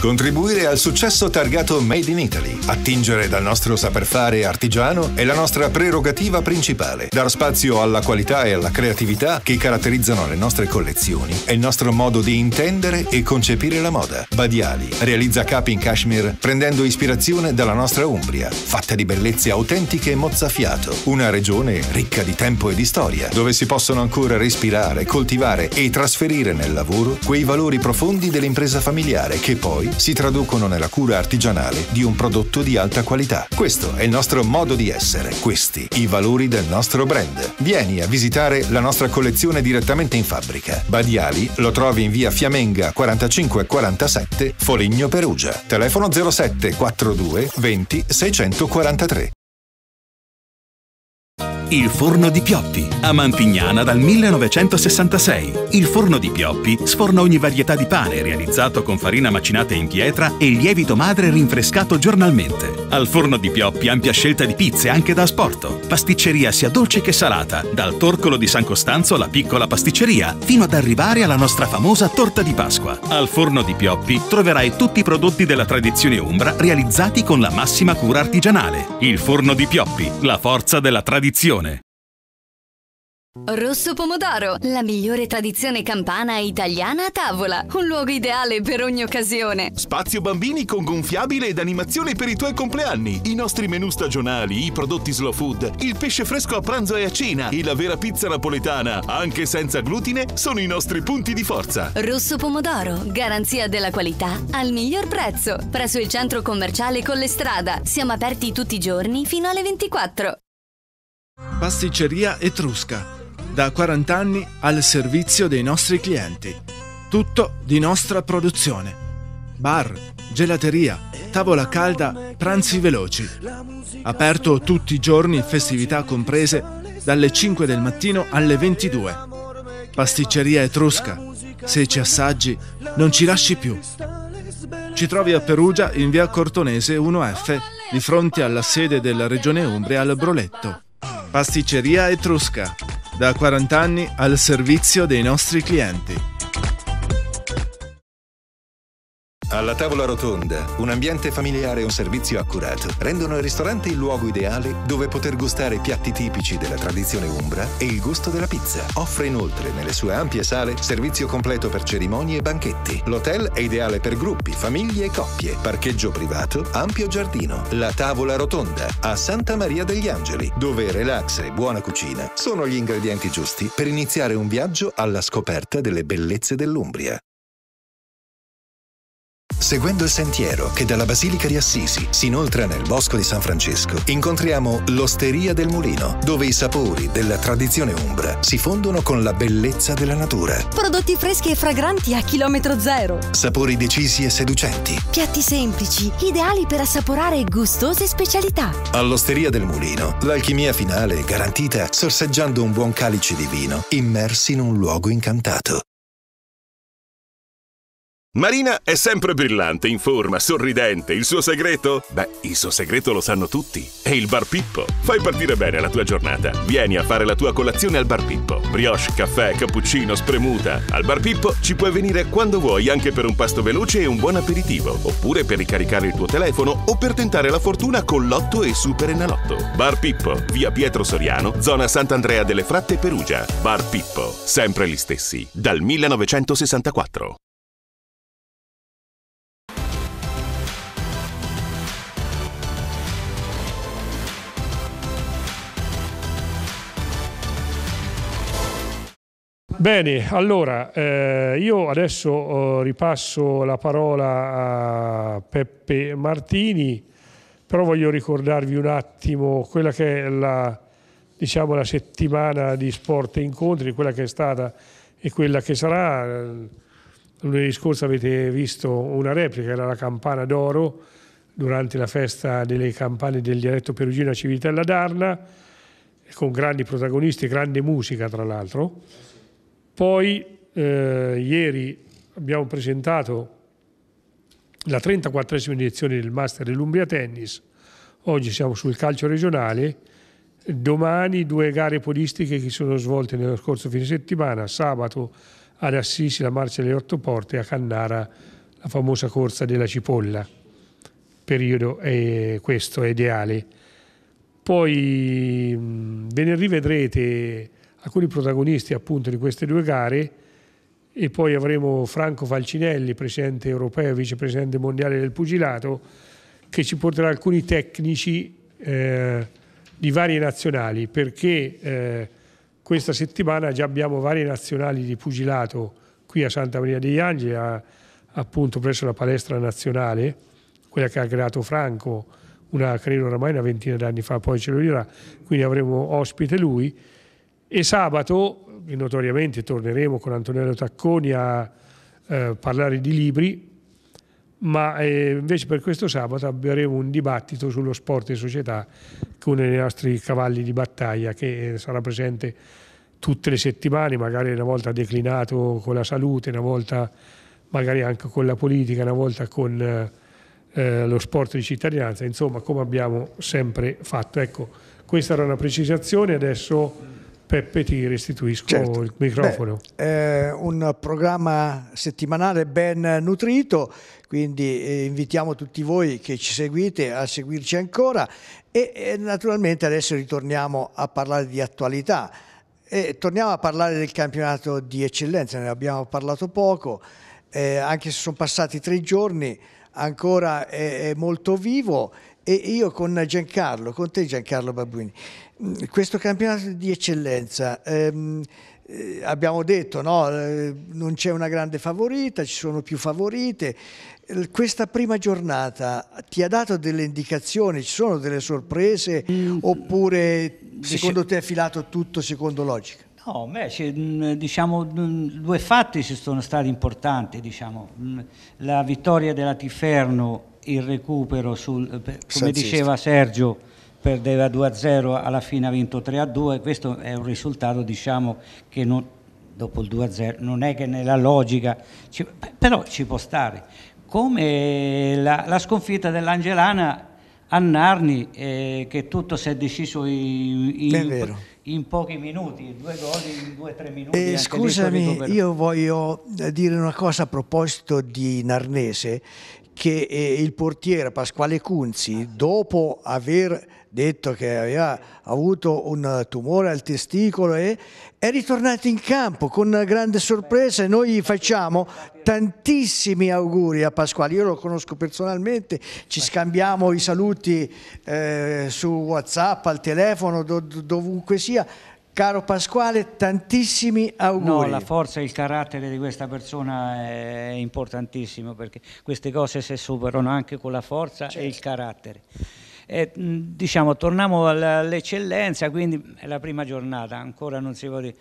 Contribuire al successo targato Made in Italy, attingere dal nostro saper fare artigiano è la nostra prerogativa principale. Dar spazio alla qualità e alla creatività che caratterizzano le nostre collezioni è il nostro modo di intendere e concepire la moda. Badiali realizza capi in cashmere prendendo ispirazione dalla nostra Umbria, fatta di bellezze autentiche e mozzafiato, una regione ricca di tempo e di storia, dove si possono ancora respirare, coltivare e trasferire nel lavoro quei valori profondi dell'impresa familiare che poi si traducono nella cura artigianale di un prodotto di alta qualità. Questo è il nostro modo di essere, questi i valori del nostro brand. Vieni a visitare la nostra collezione direttamente in fabbrica. Badiali lo trovi in via Fiamenga 4547, Foligno Perugia. Telefono 07 42 20 643. Il forno di Pioppi, a Mantignana dal 1966. Il forno di Pioppi sforna ogni varietà di pane realizzato con farina macinata in pietra e lievito madre rinfrescato giornalmente. Al forno di Pioppi ampia scelta di pizze anche da asporto, pasticceria sia dolce che salata, dal torcolo di San Costanzo alla piccola pasticceria, fino ad arrivare alla nostra famosa torta di Pasqua. Al forno di Pioppi troverai tutti i prodotti della tradizione umbra realizzati con la massima cura artigianale. Il forno di Pioppi, la forza della tradizione trasmissione. Rosso Pomodoro, la migliore tradizione campana e italiana a tavola. Un luogo ideale per ogni occasione. Spazio bambini con gonfiabile ed animazione per i tuoi compleanni. I nostri menù stagionali, i prodotti slow food, il pesce fresco a pranzo e a cena e la vera pizza napoletana, anche senza glutine, sono i nostri punti di forza. Rosso Pomodoro, garanzia della qualità al miglior prezzo. Presso il centro commerciale Collestrada. Siamo aperti tutti i giorni fino alle 24. Pasticceria Etrusca, da 40 anni al servizio dei nostri clienti. Tutto di nostra produzione. Bar, gelateria, tavola calda, pranzi veloci. Aperto tutti i giorni, festività comprese, dalle 5 del mattino alle 22. Pasticceria Etrusca. Se ci assaggi, non ci lasci più. Ci trovi a Perugia in via Cortonese 1F, di fronte alla sede della Regione Umbria al Broletto. Pasticceria Etrusca, da 40 anni al servizio dei nostri clienti. Alla tavola rotonda, un ambiente familiare e un servizio accurato rendono il ristorante il luogo ideale dove poter gustare i piatti tipici della tradizione umbra e il gusto della pizza. Offre inoltre nelle sue ampie sale servizio completo per cerimonie e banchetti. L'hotel è ideale per gruppi, famiglie e coppie. Parcheggio privato, ampio giardino. La tavola rotonda a Santa Maria degli Angeli, dove relax e buona cucina sono gli ingredienti giusti per iniziare un viaggio alla scoperta delle bellezze dell'Umbria. Seguendo il sentiero che dalla Basilica di Assisi si inoltra nel Bosco di San Francesco, incontriamo l'Osteria del Mulino, dove i sapori della tradizione umbra si fondono con la bellezza della natura. Prodotti freschi e fragranti a chilometro zero. Sapori decisi e seducenti. Piatti semplici, ideali per assaporare gustose specialità. All'Osteria del Mulino, l'alchimia finale è garantita sorseggiando un buon calice di vino, immersi in un luogo incantato. Marina è sempre brillante, in forma, sorridente. Il suo segreto? Beh, il suo segreto lo sanno tutti. È il Bar Pippo. Fai partire bene la tua giornata. Vieni a fare la tua colazione al Bar Pippo. Brioche, caffè, cappuccino, spremuta. Al Bar Pippo ci puoi venire quando vuoi anche per un pasto veloce e un buon aperitivo. Oppure per ricaricare il tuo telefono o per tentare la fortuna con Lotto e Super Enalotto. Bar Pippo, via Pietro Soriano, zona Sant'Andrea delle Fratte, Perugia. Bar Pippo. Sempre gli stessi. Dal 1964. Bene, allora eh, io adesso eh, ripasso la parola a Peppe Martini, però voglio ricordarvi un attimo quella che è la, diciamo, la settimana di sport e incontri, quella che è stata e quella che sarà. Lunedì scorso avete visto una replica, era la campana d'oro durante la festa delle campane del dialetto perugino a Civitella d'Arna, con grandi protagonisti, e grande musica tra l'altro poi eh, ieri abbiamo presentato la 34esima edizione del Master dell'Umbria Tennis, oggi siamo sul calcio regionale, domani due gare podistiche che sono svolte nello scorso fine settimana, sabato ad Assisi la marcia delle otto porte e a Cannara la famosa corsa della cipolla. Il periodo è eh, questo, è ideale. Poi ve ne rivedrete alcuni protagonisti appunto di queste due gare e poi avremo Franco Falcinelli, presidente europeo e vicepresidente mondiale del pugilato, che ci porterà alcuni tecnici eh, di varie nazionali, perché eh, questa settimana già abbiamo varie nazionali di pugilato qui a Santa Maria degli Angeli, a, appunto presso la palestra nazionale, quella che ha creato Franco, una, credo oramai una ventina d'anni fa, poi ce lo dirà, quindi avremo ospite lui e sabato, notoriamente, torneremo con Antonello Tacconi a eh, parlare di libri, ma eh, invece per questo sabato avremo un dibattito sullo sport e società con i nostri cavalli di battaglia che eh, sarà presente tutte le settimane, magari una volta declinato con la salute, una volta magari anche con la politica, una volta con eh, lo sport di cittadinanza, insomma come abbiamo sempre fatto. Ecco, questa era una precisazione, adesso Peppe ti restituisco certo. il microfono. Beh, eh, un programma settimanale ben nutrito, quindi eh, invitiamo tutti voi che ci seguite a seguirci ancora e naturalmente adesso ritorniamo a parlare di attualità. E torniamo a parlare del campionato di eccellenza, ne abbiamo parlato poco, eh, anche se sono passati tre giorni, ancora è, è molto vivo e io con Giancarlo, con te Giancarlo Babbuini, questo campionato di eccellenza, ehm, eh, abbiamo detto no, eh, non c'è una grande favorita, ci sono più favorite, questa prima giornata ti ha dato delle indicazioni, ci sono delle sorprese mm. oppure secondo te è filato tutto secondo logica? No, beh, mm, diciamo, mm, due fatti ci sono stati importanti, diciamo. Mm, la vittoria della Tiferno, il recupero, sul, eh, come Sanzista. diceva Sergio, perdeva 2-0, alla fine ha vinto 3-2, questo è un risultato diciamo, che non, dopo il 2-0 non è che nella logica, ci, però ci può stare. Come la, la sconfitta dell'Angelana a Narni, eh, che tutto si è deciso in, in, in pochi minuti, due gol in due o tre minuti. Eh, scusami, io voglio dire una cosa a proposito di Narnese, che eh, il portiere Pasquale Cunzi, ah. dopo aver detto che aveva avuto un tumore al testicolo e è ritornato in campo con grande sorpresa e noi gli facciamo tantissimi auguri a Pasquale, io lo conosco personalmente, ci scambiamo i saluti eh, su Whatsapp, al telefono, do, dovunque sia. Caro Pasquale, tantissimi auguri. No, la forza e il carattere di questa persona è importantissimo perché queste cose si superano anche con la forza certo. e il certo. carattere. E, diciamo, torniamo all'eccellenza, quindi è la prima giornata, ancora non si può dire.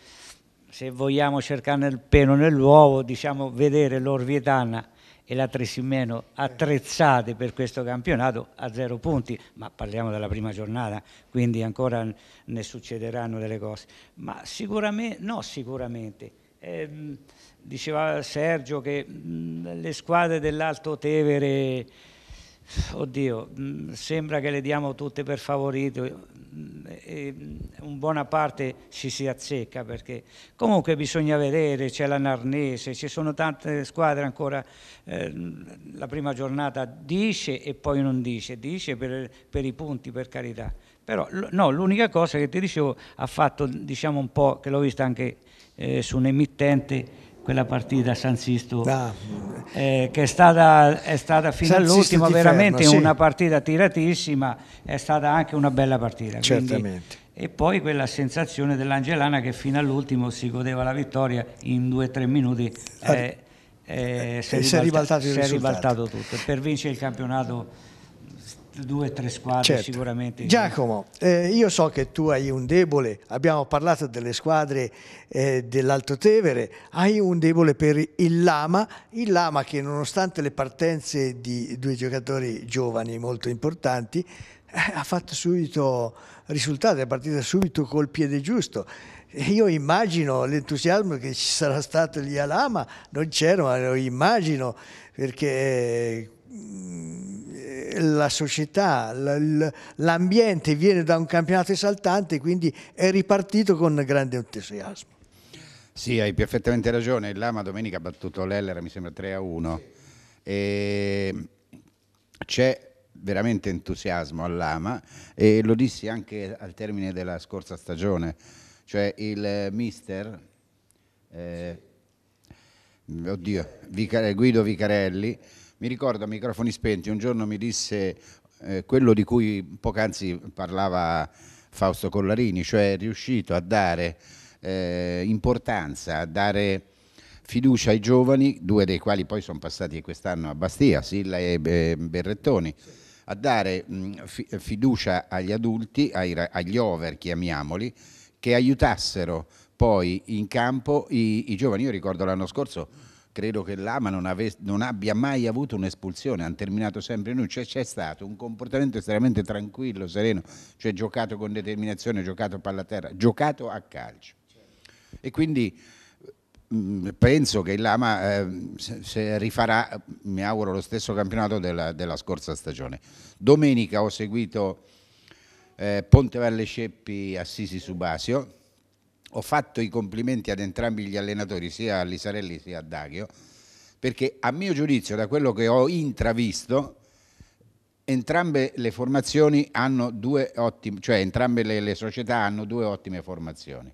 Se vogliamo cercare il pelo nell'uovo, diciamo, vedere l'Orvietana e la Tresimeno attrezzate per questo campionato a zero punti, ma parliamo della prima giornata, quindi ancora ne succederanno delle cose. Ma sicuramente, no sicuramente, eh, diceva Sergio che mh, le squadre dell'Alto Tevere Oddio, mm, sembra che le diamo tutte per favorito, eh, e mm, buona parte ci si azzecca perché comunque bisogna vedere, c'è la Narnese, ci sono tante squadre ancora, eh, la prima giornata dice e poi non dice, dice per, per i punti per carità, però no, l'unica cosa che ti dicevo ha fatto diciamo un po', che l'ho vista anche eh, su un emittente, quella partita a San Sisto ah. eh, che è stata, è stata fino all'ultimo veramente fermo, sì. una partita tiratissima è stata anche una bella partita certamente quindi, e poi quella sensazione dell'Angelana che fino all'ultimo si godeva la vittoria in due o tre minuti eh, eh, eh, si è ribaltato, si è ribaltato tutto per vincere il campionato due o tre squadre certo. sicuramente. Giacomo, eh, io so che tu hai un debole, abbiamo parlato delle squadre eh, dell'Alto Tevere, hai un debole per il Lama, il Lama che nonostante le partenze di due giocatori giovani molto importanti, eh, ha fatto subito risultati, è partita subito col piede giusto. Io immagino l'entusiasmo che ci sarà stato lì a Lama, non c'era, ma lo immagino perché mm, la società, l'ambiente viene da un campionato esaltante, quindi è ripartito con grande entusiasmo. Sì, hai perfettamente ragione. Il Lama domenica ha battuto l'Ellera, mi sembra 3 a 1. E c'è veramente entusiasmo al Lama e lo dissi anche al termine della scorsa stagione. Cioè il eh, mister, eh, oddio, Guido Vicarelli, mi ricordo a microfoni spenti, un giorno mi disse eh, quello di cui poc'anzi parlava Fausto Collarini, cioè è riuscito a dare eh, importanza, a dare fiducia ai giovani, due dei quali poi sono passati quest'anno a Bastia, Silla e Berrettoni, a dare mh, fiducia agli adulti, ai, agli over, chiamiamoli, che aiutassero poi in campo i, i giovani. Io ricordo l'anno scorso credo che l'Ama non, ave, non abbia mai avuto un'espulsione, hanno terminato sempre noi, cioè, c'è stato un comportamento estremamente tranquillo, sereno, cioè giocato con determinazione, giocato palla a terra, giocato a calcio. E quindi mh, mm, penso che il l'Ama eh, se, se rifarà, mi auguro, lo stesso campionato della, della scorsa stagione. Domenica ho seguito eh, Ponte Valle Ceppi Assisi Subasio ho fatto i complimenti ad entrambi gli allenatori, sia a Lisarelli sia a Daghio, perché a mio giudizio, da quello che ho intravisto, entrambe le formazioni hanno due ottime, cioè entrambe le, le società hanno due ottime formazioni.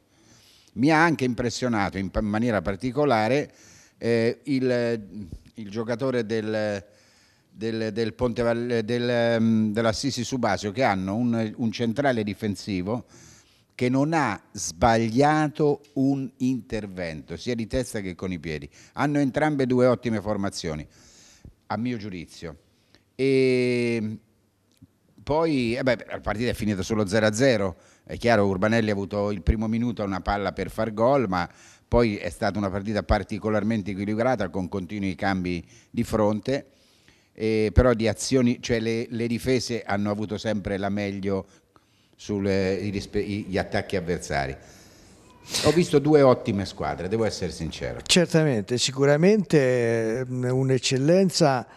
Mi ha anche impressionato in maniera particolare eh, il, il, giocatore del, del, del Ponte Valle, del, mm, dell'Assisi Subasio che hanno un, un centrale difensivo che non ha sbagliato un intervento, sia di testa che con i piedi. Hanno entrambe due ottime formazioni, a mio giudizio. E poi eh beh, la partita è finita solo 0-0. È chiaro, Urbanelli ha avuto il primo minuto una palla per far gol, ma poi è stata una partita particolarmente equilibrata con continui cambi di fronte. Eh, però di azioni, cioè le, le, difese hanno avuto sempre la meglio sugli attacchi avversari. Ho visto due ottime squadre, devo essere sincero. Certamente, sicuramente ehm, un'eccellenza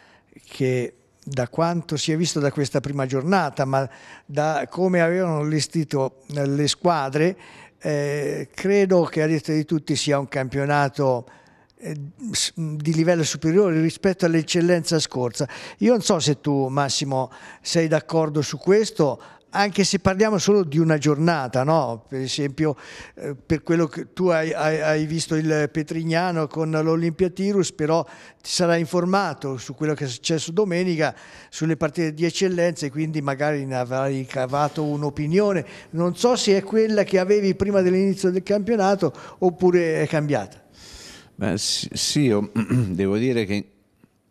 che da quanto si è visto da questa prima giornata, ma da come avevano allestito eh, le squadre, eh, credo che a detta di tutti sia un campionato eh, di livello superiore rispetto all'eccellenza scorsa. Io non so se tu Massimo sei d'accordo su questo, anche se parliamo solo di una giornata, no? per esempio eh, per quello che tu hai, hai, hai visto il Petrignano con l'Olimpiatirus, però ti sarai informato su quello che è successo domenica, sulle partite di eccellenza e quindi magari ne avrai cavato un'opinione. Non so se è quella che avevi prima dell'inizio del campionato oppure è cambiata. Beh, sì, io devo dire che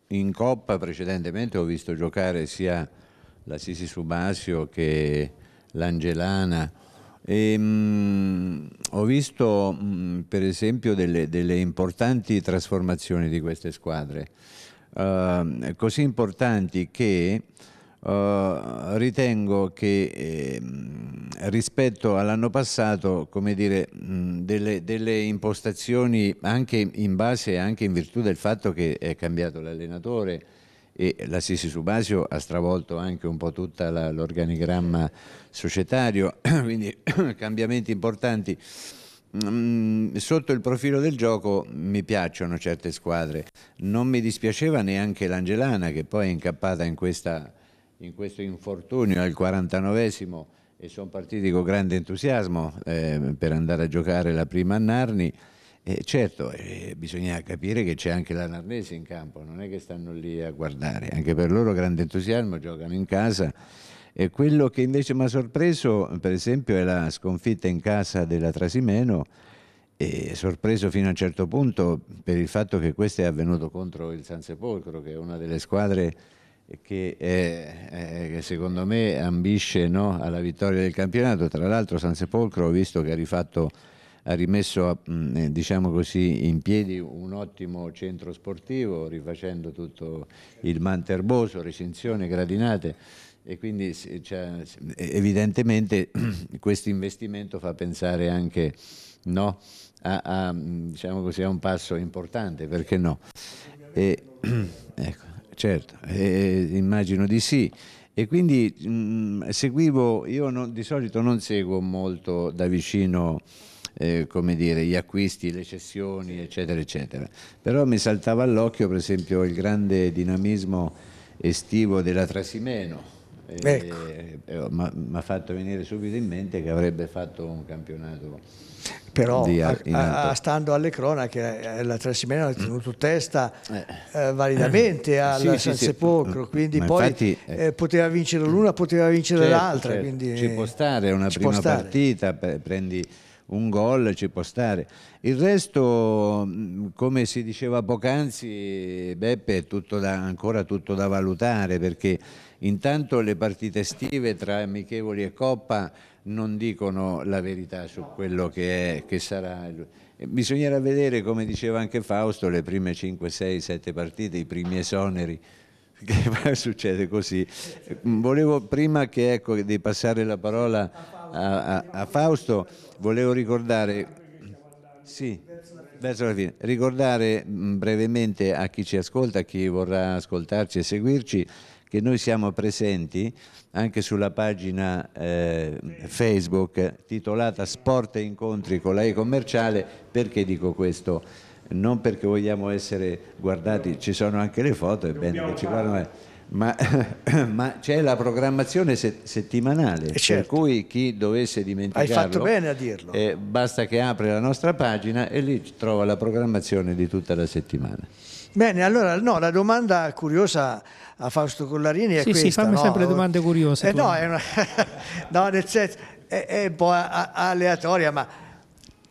in Coppa precedentemente ho visto giocare sia la Sisi Subasio che l'Angelana. E, ehm, mh, ho visto mh, mm, per esempio delle, delle, importanti trasformazioni di queste squadre, uh, così importanti che Uh, ritengo che eh, rispetto all'anno passato, come dire, mh, mm, delle, delle, impostazioni anche in base e anche in virtù del fatto che è cambiato l'allenatore, e la Sisi Subasio ha stravolto anche un po' tutto l'organigramma societario, quindi cambiamenti importanti. Mm, sotto il profilo del gioco mi piacciono certe squadre, non mi dispiaceva neanche l'Angelana che poi è incappata in, questa, in questo infortunio al 49esimo e sono partiti con grande entusiasmo eh, per andare a giocare la prima a Narni eh, certo, eh, bisogna capire che c'è anche la Narnese in campo, non è che stanno lì a guardare, anche per loro grande entusiasmo, giocano in casa. E quello che invece mi ha sorpreso, per esempio, è la sconfitta in casa della Trasimeno, e sorpreso fino a un certo punto per il fatto che questo è avvenuto contro il San Sepolcro, che è una delle squadre che, è, che secondo me ambisce no, alla vittoria del campionato. Tra l'altro San Sepolcro ho visto che ha rifatto ha rimesso mm, eh, diciamo così, in piedi un ottimo centro sportivo rifacendo tutto il Manterboso, recinzione, gradinate e quindi cioè, evidentemente questo investimento fa pensare anche no, a, a, mm, diciamo così, a, un passo importante, perché no? E, ecco, certo, e, immagino di sì. E quindi mh, mm, seguivo, io non, di solito non seguo molto da vicino eh, come dire, gli acquisti, le cessioni, eccetera, eccetera. Però mi saltava all'occhio, per esempio, il grande dinamismo estivo della Trasimeno. Eh, ecco. Eh, mi ha fatto venire subito in mente che avrebbe fatto un campionato però a, a, stando alle cronache eh, la Trasimeno ha tenuto testa eh, validamente al sì, San sì, Sepolcro sì. quindi Ma poi infatti, eh, poteva vincere l'una poteva vincere certo, l'altra certo. Quindi, ci può stare una prima partita prendi un gol ci può stare. Il resto, mm, come si diceva poc'anzi, Beppe, è tutto da, ancora tutto da valutare perché intanto le partite estive tra amichevoli e Coppa non dicono la verità su quello che, è, che sarà. Bisognerà vedere, come diceva anche Fausto, le prime 5, 6, 7 partite, i primi esoneri che succede così. Volevo prima che, ecco, di passare la parola a, a, Fausto, volevo ricordare, sì, fine, ricordare brevemente a chi ci ascolta, a chi vorrà ascoltarci e seguirci, che noi siamo presenti anche sulla pagina eh, Facebook titolata Sport e incontri con la e-commerciale. Perché dico questo? Non perché vogliamo essere guardati, ci sono anche le foto, è bene che ci guardano. Ma, ma, c'è la programmazione settimanale, eh, certo. per cui chi dovesse dimenticarlo, Hai fatto bene a dirlo. Eh, basta che apre la nostra pagina e lì trova la programmazione di tutta la settimana. Bene, allora no, la domanda curiosa a Fausto Collarini è sì, questa. Sì, fammi no? sempre le domande curiose. Eh, no, è una... no, nel senso, è, è un po' aleatoria, ma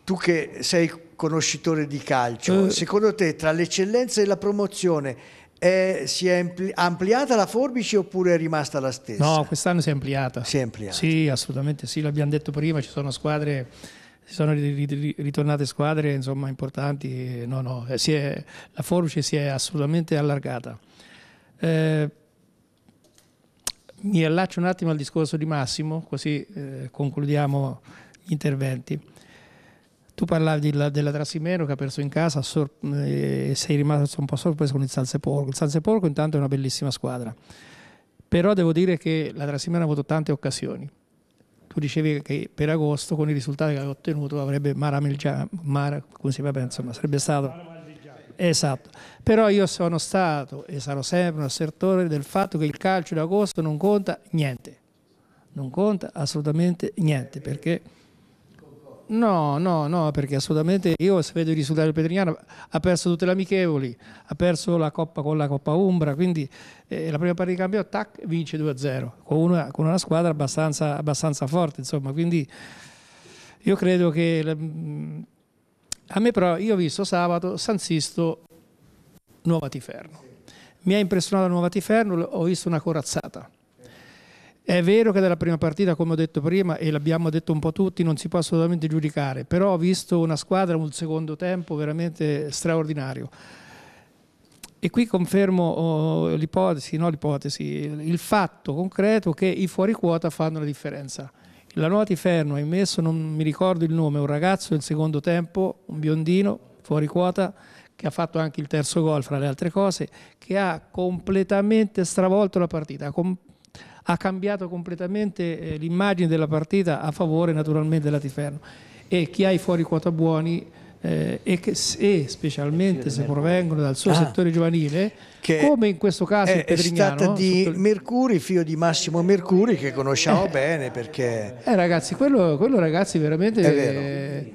tu che sei conoscitore di calcio, eh. secondo te tra l'eccellenza e la promozione eh, si è ampliata la forbice oppure è rimasta la stessa? No, quest'anno si è ampliata. Si è ampliata. Sì, assolutamente sì, l'abbiamo detto prima, ci sono squadre, ci sono ritornate squadre insomma, importanti, no, no, eh, è, la forbice si è assolutamente allargata. Eh, mi allaccio un attimo al discorso di Massimo, così eh, concludiamo gli interventi. Tu parlavi della, della Trasimero che ha perso in casa sor- eh, e sei rimasto un po' sorpreso con il Salzepolco. Il Salzepolco intanto è una bellissima squadra, però devo dire che la Trasimero ha avuto tante occasioni. Tu dicevi che per agosto, con i risultati che ha ottenuto, avrebbe maramelgiato, come si chiama, insomma, sarebbe stato... Esatto, però io sono stato e sarò sempre un assertore del fatto che il calcio d'agosto non conta niente, non conta assolutamente niente perché No, no, no, perché assolutamente io se vedo il risultato del Petrignano ha perso tutte le amichevoli, ha perso la Coppa con la Coppa Umbra, quindi eh, la prima parte di cambio, tac, vince 2-0 con una, con una squadra abbastanza, abbastanza, forte, insomma, quindi io credo che... Mm, a me però, io ho visto sabato San Sisto Nuova Tiferno. Mi ha impressionato Nuova Tiferno, ho visto una corazzata è vero che dalla prima partita, come ho detto prima, e l'abbiamo detto un po' tutti, non si può assolutamente giudicare, però ho visto una squadra un secondo tempo veramente straordinario. E qui confermo oh, l'ipotesi, no l'ipotesi, il fatto concreto che i fuori quota fanno la differenza. La Nuova Tiferno ha immesso, non mi ricordo il nome, un ragazzo del secondo tempo, un biondino, fuori quota, che ha fatto anche il terzo gol fra le altre cose, che ha completamente stravolto la partita, ha com ha cambiato completamente eh, l'immagine della partita a favore naturalmente della Tiferno e chi ha i fuori quota buoni eh, e che se, specialmente se provengono dal suo ah, settore giovanile, come in questo caso è, è stata di sotto... Mercuri, figlio di Massimo Mercuri che conosciamo eh, bene perché... Eh ragazzi, quello, quello ragazzi veramente... Eh,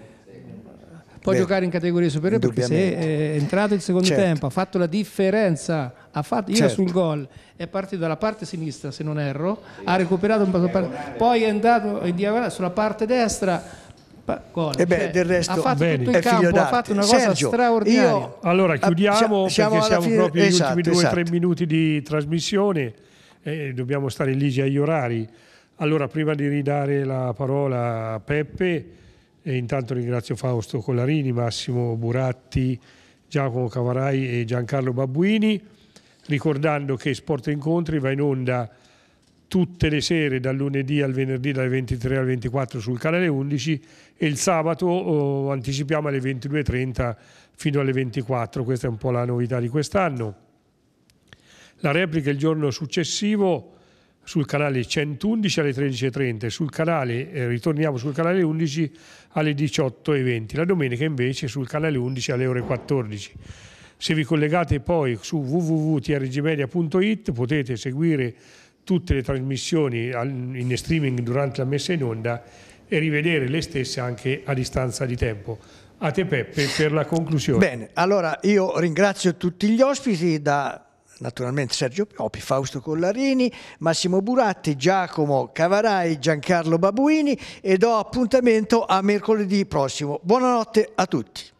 può Beh, giocare in categorie superiori perché se è entrato in secondo certo. tempo, ha fatto la differenza ha fatto io certo. sul gol è partito dalla parte sinistra se non erro sì. ha recuperato un po' parte, poi è andato in diagonale sulla parte destra Gol, e beh, cioè, del resto ha fatto bene. tutto il campo, ha fatto una cosa Sergio, straordinaria. Io, allora chiudiamo siamo, perché siamo fine, proprio negli esatto, ultimi due o esatto. tre minuti di trasmissione e dobbiamo stare ligi agli orari. Allora, prima di ridare la parola a Peppe, intanto ringrazio Fausto Collarini, Massimo Buratti, Giacomo Cavarai e Giancarlo Babuini ricordando che Sport Incontri va in onda tutte le sere dal lunedì al venerdì dalle 23 alle 24 sul canale 11 e il sabato oh, anticipiamo alle 22.30 fino alle 24, questa è un po' la novità di quest'anno. La replica il giorno successivo sul canale 111 alle 13.30 sul canale, eh, ritorniamo sul canale 11 alle 18.20, la domenica invece sul canale 11 alle ore 14. Se vi collegate poi su www.trgmedia.it potete seguire tutte le trasmissioni in streaming durante la messa in onda e rivedere le stesse anche a distanza di tempo. A te Peppe per la conclusione. Bene, allora io ringrazio tutti gli ospiti da naturalmente Sergio Piopi, Fausto Collarini, Massimo Buratti, Giacomo Cavarai, Giancarlo Babuini e do appuntamento a mercoledì prossimo. Buonanotte a tutti.